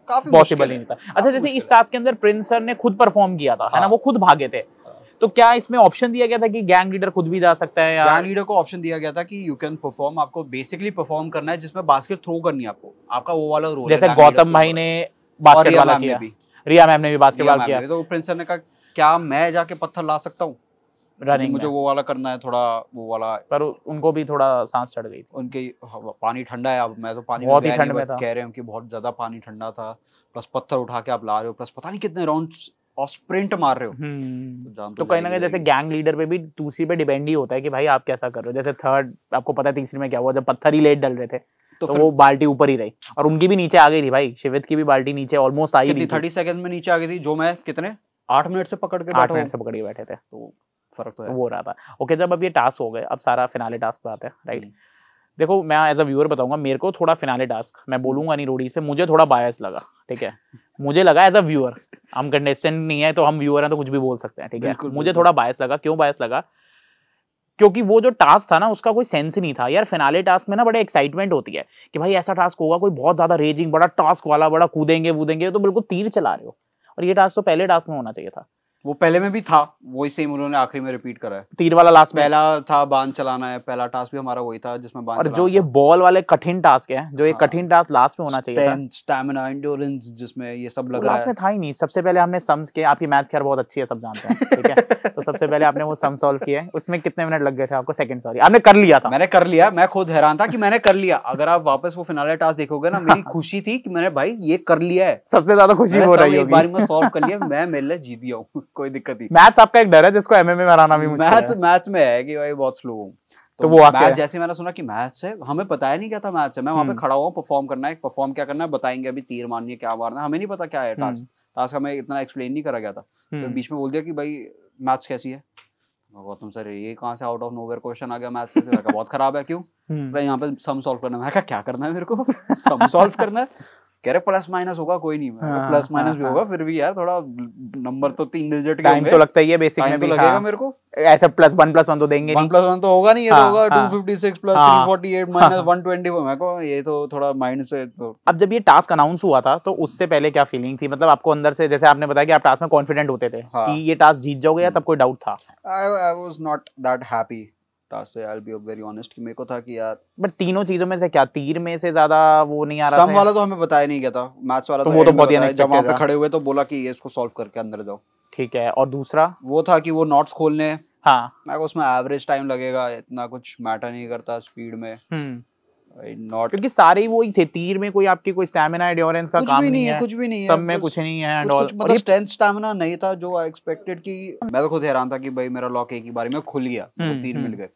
काफी पॉसिबल नहीं था अच्छा जैसे इस सास के अंदर प्रिंस सर ने खुद परफॉर्म किया था है ना हाँ। वो खुद भागे थे तो क्या इसमें ऑप्शन दिया गया था कि गैंग लीडर खुद भी जा सकता है गैंग लीडर को ऑप्शन दिया गया था कि यू कैन परफॉर्म आपको बेसिकली परफॉर्म करना है जिसमें बास्केट थ्रो करनी है आपको आपका वो वाला रोल जैसे गौतम भाई ने बास्केट वाला किया रिया मैम ने भी बास्केटबॉल किया तो प्रिंसन ने कहा क्या मैं जाके पत्थर ला सकता हूँ रनिंग मुझे वो वाला करना है थोड़ा वो वाला पर उनको भी थोड़ा सांस चढ़ गई उनके हाँ, पानी ठंडा है अब मैं तो पानी बहुत ही ठंड में था कह रहे हैं कि बहुत ज्यादा पानी ठंडा था प्लस पत्थर उठा के आप ला रहे हो प्लस पता नहीं कितने राउंड और स्प्रिंट मार रहे हो हम्म। तो, तो, तो कहीं ना कहीं जैसे गैंग लीडर पे भी दूसरी पे डिपेंड ही होता है कि भाई आप कैसा कर रहे हो जैसे थर्ड आपको पता है तीसरी में क्या हुआ जब पत्थर ही लेट डल रहे थे तो, तो वो बाल्टी ऊपर ही रही और उनकी भी नीचे आ गई थी भाई शिवेद की भी बाल्टी नीचे ऑलमोस्ट आई थी थर्टी सेकंड में नीचे आ गई थी जो मैं कितने आठ मिनट से पकड़ के आठ मिनट से पकड़ के बैठे थे तो फर्क तो है वो रहा था ओके जब अब ये टास्क हो गए अब सारा फिनाले टास्क पे आता राइट देखो मैं एज अ व्यूअर बताऊंगा मेरे को थोड़ा फिनाले टास्क मैं बोलूंगा नहीं रोडीज पे मुझे थोड़ा बायस लगा ठीक है मुझे लगा एज अ व्यूअर हम कंटेस्टेंट नहीं है तो हम व्यूअर हैं तो कुछ भी बोल सकते हैं ठीक है मुझे थोड़ा बायस लगा क्यों बायस लगा क्योंकि वो जो टास्क था ना उसका कोई सेंस ही नहीं था यार फिनाले टास्क में ना बड़े एक्साइटमेंट होती है कि भाई ऐसा टास्क होगा कोई बहुत ज्यादा रेजिंग बड़ा टास्क वाला बड़ा कूदेंगे वूदेंगे तो बिल्कुल तीर चला रहे हो और ये टास्क तो पहले टास्क में होना चाहिए था वो पहले में भी था वही सेम उन्होंने आखिरी में रिपीट करा है तीन वाला लास्ट पहला था बांध चलाना है पहला टास्क भी हमारा वही था जिसमें बांध और जो ये बॉल वाले कठिन टास्क है जो ये हाँ, कठिन टास्क लास्ट में होना चाहिए स्टैमिना एंड्योरेंस जिसमें ये सब लगा लास्ट में था ही नहीं सबसे पहले हमने सम्स के आपकी मैथ्स खैर बहुत अच्छी है सब जानते हैं ठीक है तो सबसे पहले आपने वो सम सॉल्व किया उसमें कितने मिनट लग गए थे आपको सेकंड सॉरी आपने कर लिया था मैंने कर लिया मैं खुद हैरान था कि मैंने कर लिया अगर आप वापस वो फिनाले टास्क देखोगे ना मेरी खुशी थी कि मैंने भाई ये कर लिया है सबसे ज्यादा खुशी हो रही है एक बार में सॉल्व कर लिया मैं मेरे लिए जीत गया हूं कोई दिक्कत नहीं मैच आपका एक डर है जिसको एमएमए में हराना भी मुश्किल मैच मैच में है कि भाई बहुत स्लो हूं तो, तो वो आके जैसे मैंने सुना कि मैच है हमें पता ही नहीं क्या था मैच है मैं वहां पे हम्म। खड़ा हुआ परफॉर्म करना है परफॉर्म क्या करना है बताएंगे अभी तीर मारनी है क्या मारना है हमें नहीं पता क्या है टास्क हम्म। टास्क हमें इतना एक्सप्लेन नहीं करा गया था तो बीच में बोल दिया कि भाई मैच कैसी है गौतम सर ये कहाँ से आउट ऑफ नोवेयर क्वेश्चन आ गया मैच कैसे मैं बहुत खराब है क्यों यहाँ पे सम सॉल्व करना मैं क्या करना है मेरे को सम सॉल्व करना है कह रहे प्लस माइनस होगा कोई नहीं हाँ, प्लस माइनस हाँ, भी होगा हाँ। फिर भी यार थोड़ा नंबर तो तीन डिजिट के होंगे तो लगता ही है बेसिक में तो भी लगेगा हाँ। मेरे को ऐसा प्लस वन प्लस वन तो देंगे वन प्लस वन तो होगा नहीं ये तो हाँ, होगा two fifty six plus three forty eight minus one twenty four मेरे को ये तो थोड़ा माइनस है तो अब जब ये टास्क अनाउंस हुआ था तो उससे पहले क्या फीलिंग थी मतलब आपको अंदर से जैसे आपने बताया कि आप टास्क में कॉन्फिडेंट होते थे कि ये टास्क जीत जाओगे या हम्म। तब कोई डाउट था I was not that happy तो हमें बताया नहीं गया था मैथ्स वाला तो, तो, तो खड़े हुए तो बोला अंदर जाओ ठीक है और दूसरा वो था कि वो नॉट्स खोलने हाँ। उसमें एवरेज टाइम लगेगा इतना कुछ मैटर नहीं करता स्पीड में हम्म। Not... क्योंकि सारे ही वो ही थे तीर में कोई आपकी कोई स्टेमिना एड्योरेंस का कुछ काम भी नहीं है, है कुछ भी नहीं है सब में कुछ कुछ नहीं है कुछ, कुछ मतलब स्ट्रेंथ स्टेमिना नहीं था जो आई एक्सपेक्टेड कि मैं तो खुद हैरान था कि भाई मेरा लॉक एक ही बार में खुल गया तो तीर मिल हम्म। गए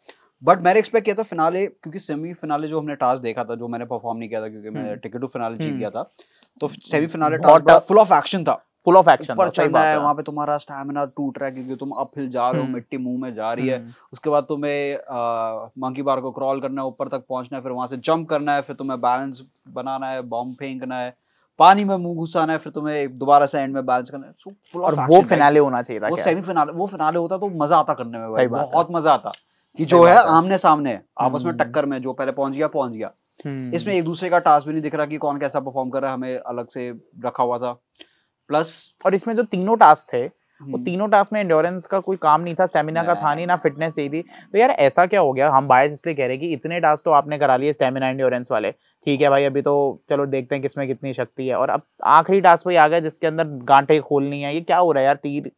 बट मैंने एक्सपेक्ट किया था फिनाले क्योंकि सेमी फिनाले जो हमने टास्क देखा था जो मैंने परफॉर्म नहीं किया था क्योंकि मैं टिकट टू फिनाले जीत हम्म। गया था तो semi finale task full of action था फुल ऑफ एक्शन पर चल रहा है वहां पे तुम्हारा स्टैमिना टूट रहा है क्योंकि तुम अप हिल जा रहे हो हम्म। मिट्टी मुंह में जा रही है हम्म। उसके बाद तुम्हें मंकी बार को क्रॉल करना है ऊपर तक पहुंचना है फिर वहां से जंप करना है फिर तुम्हें बैलेंस बनाना है बॉम्ब फेंकना है पानी में मुंह घुसाना है फिर तुम्हें दोबारा से एंड में बैलेंस करना है सो so, और वो फिनाले होना चाहिए था वो सेमी फिनाले वो फिनाले होता तो मजा आता करने में भाई बहुत मजा आता कि जो है आमने सामने आपस में हम्म। टक्कर में जो पहले पहुंच गया पहुंच गया इसमें एक दूसरे का टास्क भी नहीं दिख रहा कि कौन कैसा परफॉर्म कर रहा है हमें अलग से रखा हुआ था प्लस और इसमें जो तीनों टास्क थे वो हम्म। तीनों टास्क में एंड्योरेंस का कोई काम नहीं था स्टेमिना का था नहीं ना फिटनेस यही थी तो यार ऐसा क्या हो गया हम बायस इसलिए कह रहे हैं कि इतने टास्क तो आपने करा लिए स्टेमिना एंड्योरेंस वाले ठीक है भाई अभी तो चलो देखते हैं किसमें कितनी शक्ति है और अब आखिरी टास्क पर आ गया जिसके अंदर गांठे खोलनी है ये क्या हो रहा है यार तीर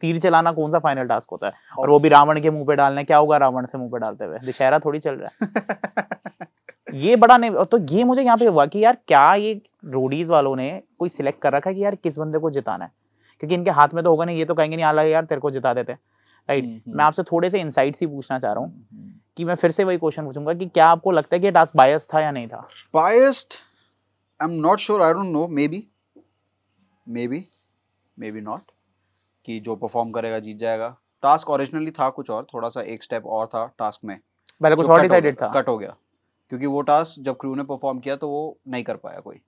तीर चलाना कौन सा फाइनल टास्क होता है और वो भी रावण के मुंह पे डालना क्या होगा रावण से मुंह पे डालते हुए दशहरा थोड़ी चल रहा है ये बड़ा नहीं तो ये मुझे यहाँ पे हुआ कि यार क्या ये रोडीज वालों ने कोई सिलेक्ट कर रखा है कि यार किस बंदे को जिताना है क्योंकि इनके हाथ में तो होगा नहीं ये तो कहेंगे नहीं आला यार तेरे को जिता देते राइट हम्म, हम्म। मैं आपसे थोड़े से इनसाइट ही पूछना चाह रहा हूँ हम्म, कि मैं फिर से वही क्वेश्चन पूछूंगा कि क्या आपको लगता है कि टास्क बायस था या नहीं था biased I am not sure I don't know maybe maybe maybe not कि जो परफॉर्म करेगा जीत जाएगा टास्क ओरिजिनली था कुछ और थोड़ा सा एक स्टेप और था टास्क में पहले कुछ और डिसाइडेड था कट हो गया क्योंकि वो टास्क जब क्रू ने परफॉर्म किया तो वो नहीं कर पाया कोई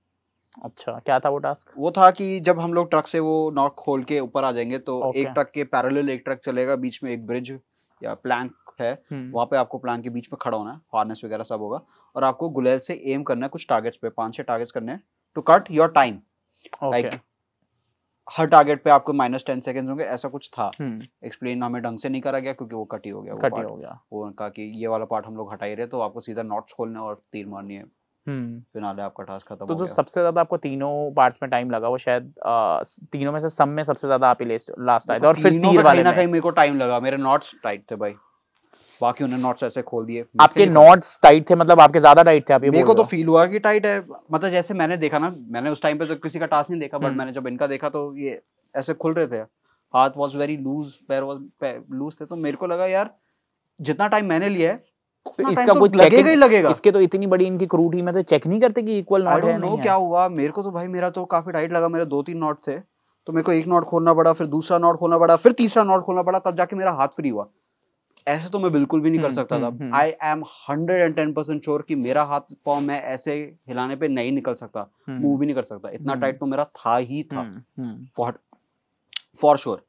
अच्छा क्या था वो टास्क वो था कि जब हम लोग ट्रक से वो नॉक खोल के ऊपर आ जाएंगे तो okay. एक ट्रक के पैरेलल एक ट्रक चलेगा बीच में एक ब्रिज या प्लैंक है हम्म। वहाँ पे आपको प्लान के बीच में खड़ा होना है हार्नेस वगैरह सब होगा और आपको गुलेल से एम करना है कुछ टारगेट्स पे पांच छह टारगेट्स करने हैं to cut your time like हर टारगेट पे आपको माइनस टेन सेकेंड होंगे ऐसा कुछ था एक्सप्लेन हम्म। हमें ढंग से नहीं करा गया क्योंकि वो कट ही हो गया कट हो गया वो उनका कि ये वाला पार्ट हम लोग हटा ही रहे तो आपको सीधा नॉट्स खोलने और तीर मारनी है हम्म। फिनाले आपका टास्क खत्म तो जो सबसे ज्यादा आपको तीनों पार्ट्स में टाइम लगा वो शायद आ, तीनों में से सब में सबसे ज्यादा आप ही लास्ट आए थे मतलब और फिर तीर वाले में कहीं मेरे को टाइम लगा मेरे नॉट्स टाइट थे भाई बाकी उन्होंने नॉट्स ऐसे खोल दिए आपके नॉट्स टाइट थे मतलब आपके ज्यादा टाइट थे आप ये मेरे को तो फील हुआ कि टाइट है मतलब जैसे मैंने देखा ना मैंने उस टाइम पे तो किसी का टास्क नहीं देखा बट हम्म। मैंने जब इनका देखा तो ये ऐसे खुल रहे थे हाथ वॉज वेरी लूज पैर वॉज लूज थे तो मेरे को लगा यार जितना टाइम मैंने लिया है तो इसका तो लगेगा ही लगेगा इसके तो इतनी बड़ी इनकी क्रू टीम है तो चेक नहीं करते कि इक्वल नॉट है नो क्या हुआ मेरे को तो भाई मेरा तो काफी टाइट लगा मेरे दो तीन नॉट थे तो मेरे को एक नॉट खोलना पड़ा फिर दूसरा नॉट खोलना पड़ा फिर तीसरा नॉट खोलना पड़ा तब जाके मेरा हाथ फ्री हुआ ऐसे तो मैं बिल्कुल भी नहीं कर हम्म, सकता था I am hundred and ten percent sure कि मेरा हाथ पाँव मैं ऐसे हिलाने पे नहीं निकल सकता मूव हम्म। भी नहीं कर सकता इतना टाइट हम्म। तो मेरा था ही था फॉर श्योर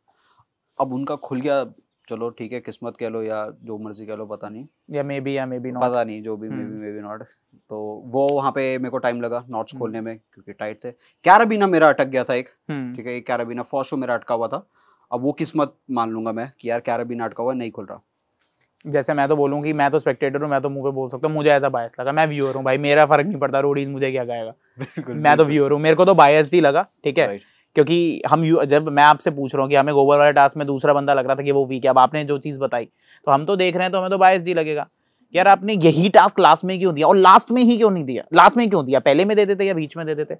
अब उनका खुल गया चलो ठीक है किस्मत कह लो या जो मर्जी कह लो पता नहीं या मे बी या मे बी नॉट पता नहीं जो भी maybe maybe not तो वो वहां पे मेरे को टाइम लगा नॉट्स खोलने में क्योंकि टाइट थे कैराबीना मेरा अटक गया था एक ठीक है एक कैराबीना फॉर शो मेरा अटका हुआ था अब वो किस्मत मान लूंगा मैं कि यार कैराबीना अटका हुआ नहीं खुल रहा जैसे मैं तो बोलूँ कि मैं तो स्पेक्टेटर हूँ मैं तो मुंह पे बोल सकता हूँ मुझे ऐसा बायस लगा मैं व्यूअर हूँ भाई मेरा फर्क नहीं पड़ता रोडीज मुझे क्या गाएगा मैं तो व्यूअर हूँ मेरे को तो बायस ही लगा ठीक है क्योंकि हम जब मैं आपसे पूछ रहा हूँ कि हमें गोबर वाले टास्क में दूसरा बंदा लग रहा था कि वो वीक है अब आपने जो चीज़ बताई तो हम तो देख रहे हैं तो हमें तो बायस जी लगेगा यार आपने यही टास्क लास्ट में क्यों दिया और लास्ट में ही क्यों नहीं दिया लास्ट में क्यों दिया पहले में दे देते या बीच में दे देते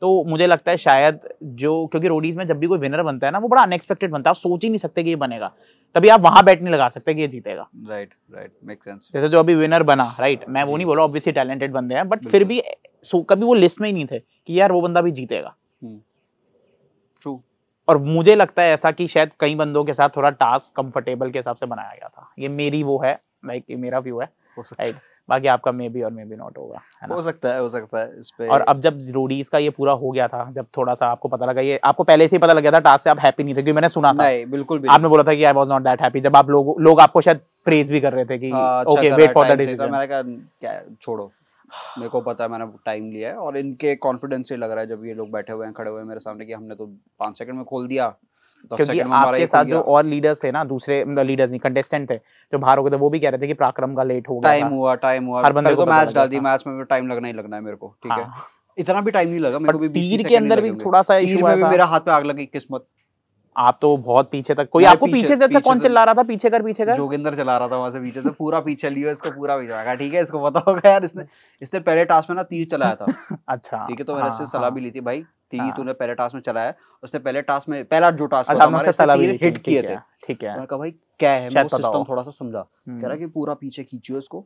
तो मुझे लगता है शायद जो क्योंकि रोडीज में जब भी कोई विनर बनता है ना वो बड़ा अनएक्सपेक्टेड बनता है आप सोच ही नहीं सकते कि ये बनेगा तभी आप वहां बैट नहीं लगा सकते कि ये जीतेगा राइट राइट मेक सेंस जैसे जो अभी विनर बना राइट मैं वो नहीं बोला ऑब्वियसली टैलेंटेड बंदे हैं बट फिर भी सो कभी वो लिस्ट में ही नहीं थे कि यार वो बंदा भी जीतेगा ट्रू hmm. और मुझे लगता है ऐसा कि शायद कई बंदों के साथ थोड़ा टास्क कंफर्टेबल के हिसाब से बनाया गया था ये मेरी वो है लाइक ये मेरा व्यू है राइट बाकी आपका मे बी और मे बी नॉट होगा हो सकता है हो सकता है इस पे और अब जब रूडीज का ये पूरा हो गया था जब थोड़ा सा आपको पता लगा ये आपको पहले से ही पता लग गया था टास्क से आप हैप्पी नहीं थे क्योंकि मैंने सुना था नहीं, बिल्कुल भी आपने बोला था कि I was not that happy जब आप लोग लोग आपको शायद प्रेज भी कर रहे थे कि okay wait for the decision मैंने कहा क्या छोड़ो मेरे को पता है मैंने टाइम लिया है और इनके कॉन्फिडेंस से लग रहा है जब ये लोग बैठे हुए हैं खड़े हुए हैं मेरे सामने कि हमने तो पाँच सेकंड में खोल दिया क्योंकि आपके साथ जो और लीडर्स थे ना दूसरे लीडर्स मतलब नहीं कंटेस्टेंट थे जो बाहर हो गए थे वो भी कह रहे थे कि पराक्रम का लेट हो गया टाइम हुआ टाइम हुआ हर बंदे को मैच तो डाल दी मैच में टाइम लगना ही लगना है मेरे को ठीक है हाँ। इतना भी टाइम नहीं लगा मेरे को भी तीर के अंदर भी थोड़ा सा तीर में भी मेरा हाथ पे आग लगी किस्मत आप तो बहुत पीछे तक कोई आपको पीछे, पीछे से अच्छा कौन चिल्ला रहा था पीछे कर पीछे कर जोगिंदर चला रहा था वहां से पीछे से पूरा पीछे लियो इसको पूरा पीछे लगा ठीक है इसको पता होगा यार इसने इसने पहले टास्क में ना तीर चलाया था अच्छा ठीक है तो मैंने हाँ, इससे सलाह हाँ। भी ली थी भाई तीन हाँ। तूने पहले टास्क में चलाया उसने पहले टास्क में पहला जो टास्क हिट किए थे ठीक है मैंने कहा भाई क्या है मैं सिस्टम थोड़ा सा समझा कह रहा कि हम्म। पूरा पीछे खींचियो इसको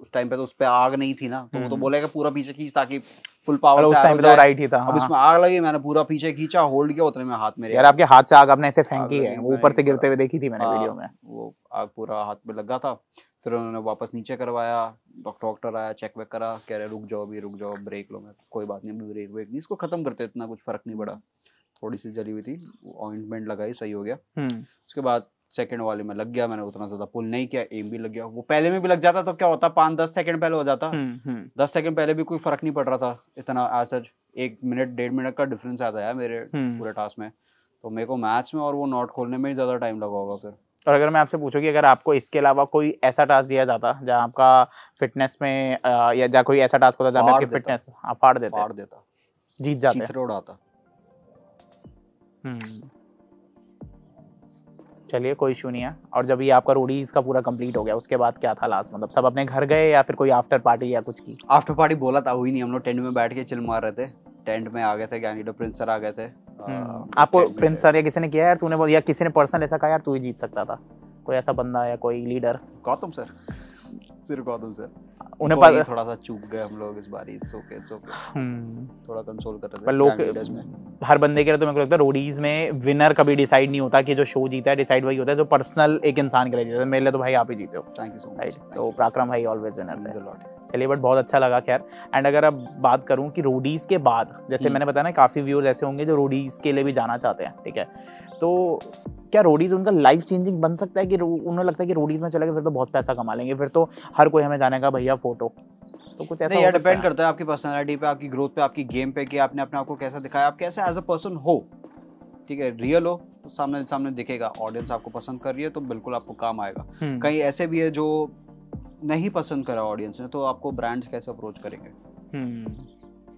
उस टाइम पे तो उस पर आग नहीं थी ना तो वो तो हम्म। बोलेगा पूरा पीछे खींच ताकि फुल पावर उस टाइम तो राइट ही था अब हाँ। इसमें आग लगी मैंने पूरा पीछे खींचा होल्ड किया उतने में हाथ मेरे यार आपके हाथ से आग आपने ऐसे फेंकी है ऊपर से गिरते हुए देखी थी मैंने वीडियो हाँ, में वो आग पूरा हाथ में लगा था फिर उन्होंने वापस नीचे करवाया डॉक्टर डॉक्टर आया चेक वेक करा कह रहे रुक जाओ अभी रुक जाओ ब्रेक लो मैं कोई बात नहीं ब्रेक वेक नहीं इसको खत्म करते इतना कुछ फर्क नहीं पड़ा थोड़ी सी जली हुई थी ऑइंटमेंट लगाई सही हो गया हम्म। उसके बाद सेकंड वाले में लग गया मैंने उतना ज्यादा पुल नहीं किया एम भी लग गया वो पहले में भी लग जाता तो क्या होता पाँच दस सेकंड पहले हो जाता हम्म, हम्म। दस सेकंड पहले भी कोई फर्क नहीं पड़ रहा था इतना एज सच एक मिनट डेढ़ मिनट का डिफरेंस आता है मेरे पूरे टास्क में तो मेरे को मैच में और वो नॉट खोलने में ही ज्यादा टाइम लगा होगा फिर और अगर मैं आपसे पूछूँ कि अगर आपको इसके अलावा कोई ऐसा टास्क दिया जाता जहाँ आपका फिटनेस में या जहाँ कोई ऐसा टास्क होता जहाँ आपकी फिटनेस आप हाँ, फाड़ देते फाड़ देता जीत जाते उड़ाता हम्म। चलिए कोई इशू नहीं है और जब ये आपका रोडी इसका पूरा कंप्लीट हो गया उसके बाद क्या था लास्ट मतलब सब अपने घर गए या फिर कोई आफ्टर पार्टी या कुछ की आफ्टर पार्टी बोला था हुई नहीं हम लोग टेंट में बैठ के चिल मार रहे थे टेंट में आ गए थे ज्ञानी लीडर प्रिंस सर आ गए थे हम्म। आपको प्रिंस सर या किसी ने किया यार तूने या किसी ने पर्सन ऐसा कहा यार तू ही जीत सकता था कोई ऐसा बंदा या कोई लीडर गौतम सर सिर्फ गौतम सर उन्हें पता थोड़ा सा चूक गए हम लोग इस बार इट्स ओके इट्स ओके थोड़ा कंसोल कर रहे थे पर लोग हर बंदे के लिए तो मेरे को लगता है रोडीज में विनर कभी डिसाइड नहीं होता कि जो शो जीता है डिसाइड वही होता है जो पर्सनल एक इंसान के लिए जीता है मेरे लिए तो भाई आप ही जीते हो थैंक यू सो मच तो पराक्रम भाई ऑलवेज विनर थे चलिए बट बहुत अच्छा लगा खैर एंड अगर अब बात करूँ कि रोडीज़ के बाद जैसे हम्म। मैंने बताया ना काफ़ी व्यूअर्स ऐसे होंगे जो रोडीज़ के लिए भी जाना चाहते हैं ठीक है तो क्या रोडीज़ उनका लाइफ चेंजिंग बन सकता है कि उन्हें लगता है कि रोडीज़ में चले गए फिर तो बहुत पैसा कमा लेंगे फिर तो हर कोई हमें जाने का भैया फ़ोटो तो कुछ ऐसा नहीं डिपेंड करता है आपकी पर्सनैलिटी पे आपकी ग्रोथ पे आपकी गेम पे कि आपने अपने आपको कैसा दिखाया आप कैसे एज अ पर्सन हो ठीक है रियल हो तो सामने सामने दिखेगा ऑडियंस आपको पसंद कर रही है तो बिल्कुल आपको काम आएगा हम्म। कहीं ऐसे भी है जो नहीं पसंद करा ऑडियंस ने तो आपको ब्रांड्स कैसे अप्रोच करेंगे hmm.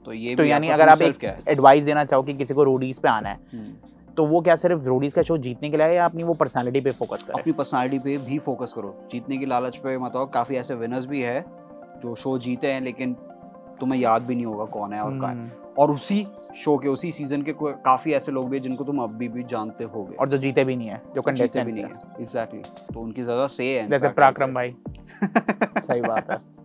तो ये तो यानी अगर आप एडवाइस देना चाहो कि किसी को रोडीज पे आना है हम्म। तो वो क्या सिर्फ रोडीज का शो जीतने के लिए या अपनी वो पर्सनालिटी पे फोकस करें अपनी पर्सनालिटी पे भी फोकस करो जीतने की लालच पे मत आओ काफ़ी ऐसे विनर्स भी है जो शो जीते हैं लेकिन तुम्हें याद भी नहीं होगा कौन है और कहा और उसी शो के उसी सीजन के काफी ऐसे लोग भी जिनको तुम अभी भी जानते हो और जो जीते भी नहीं है जो कंटेस्टेंट भी नहीं है एग्जैक्टली exactly. तो उनकी जगह से है जैसे पराक्रम भाई सही बात है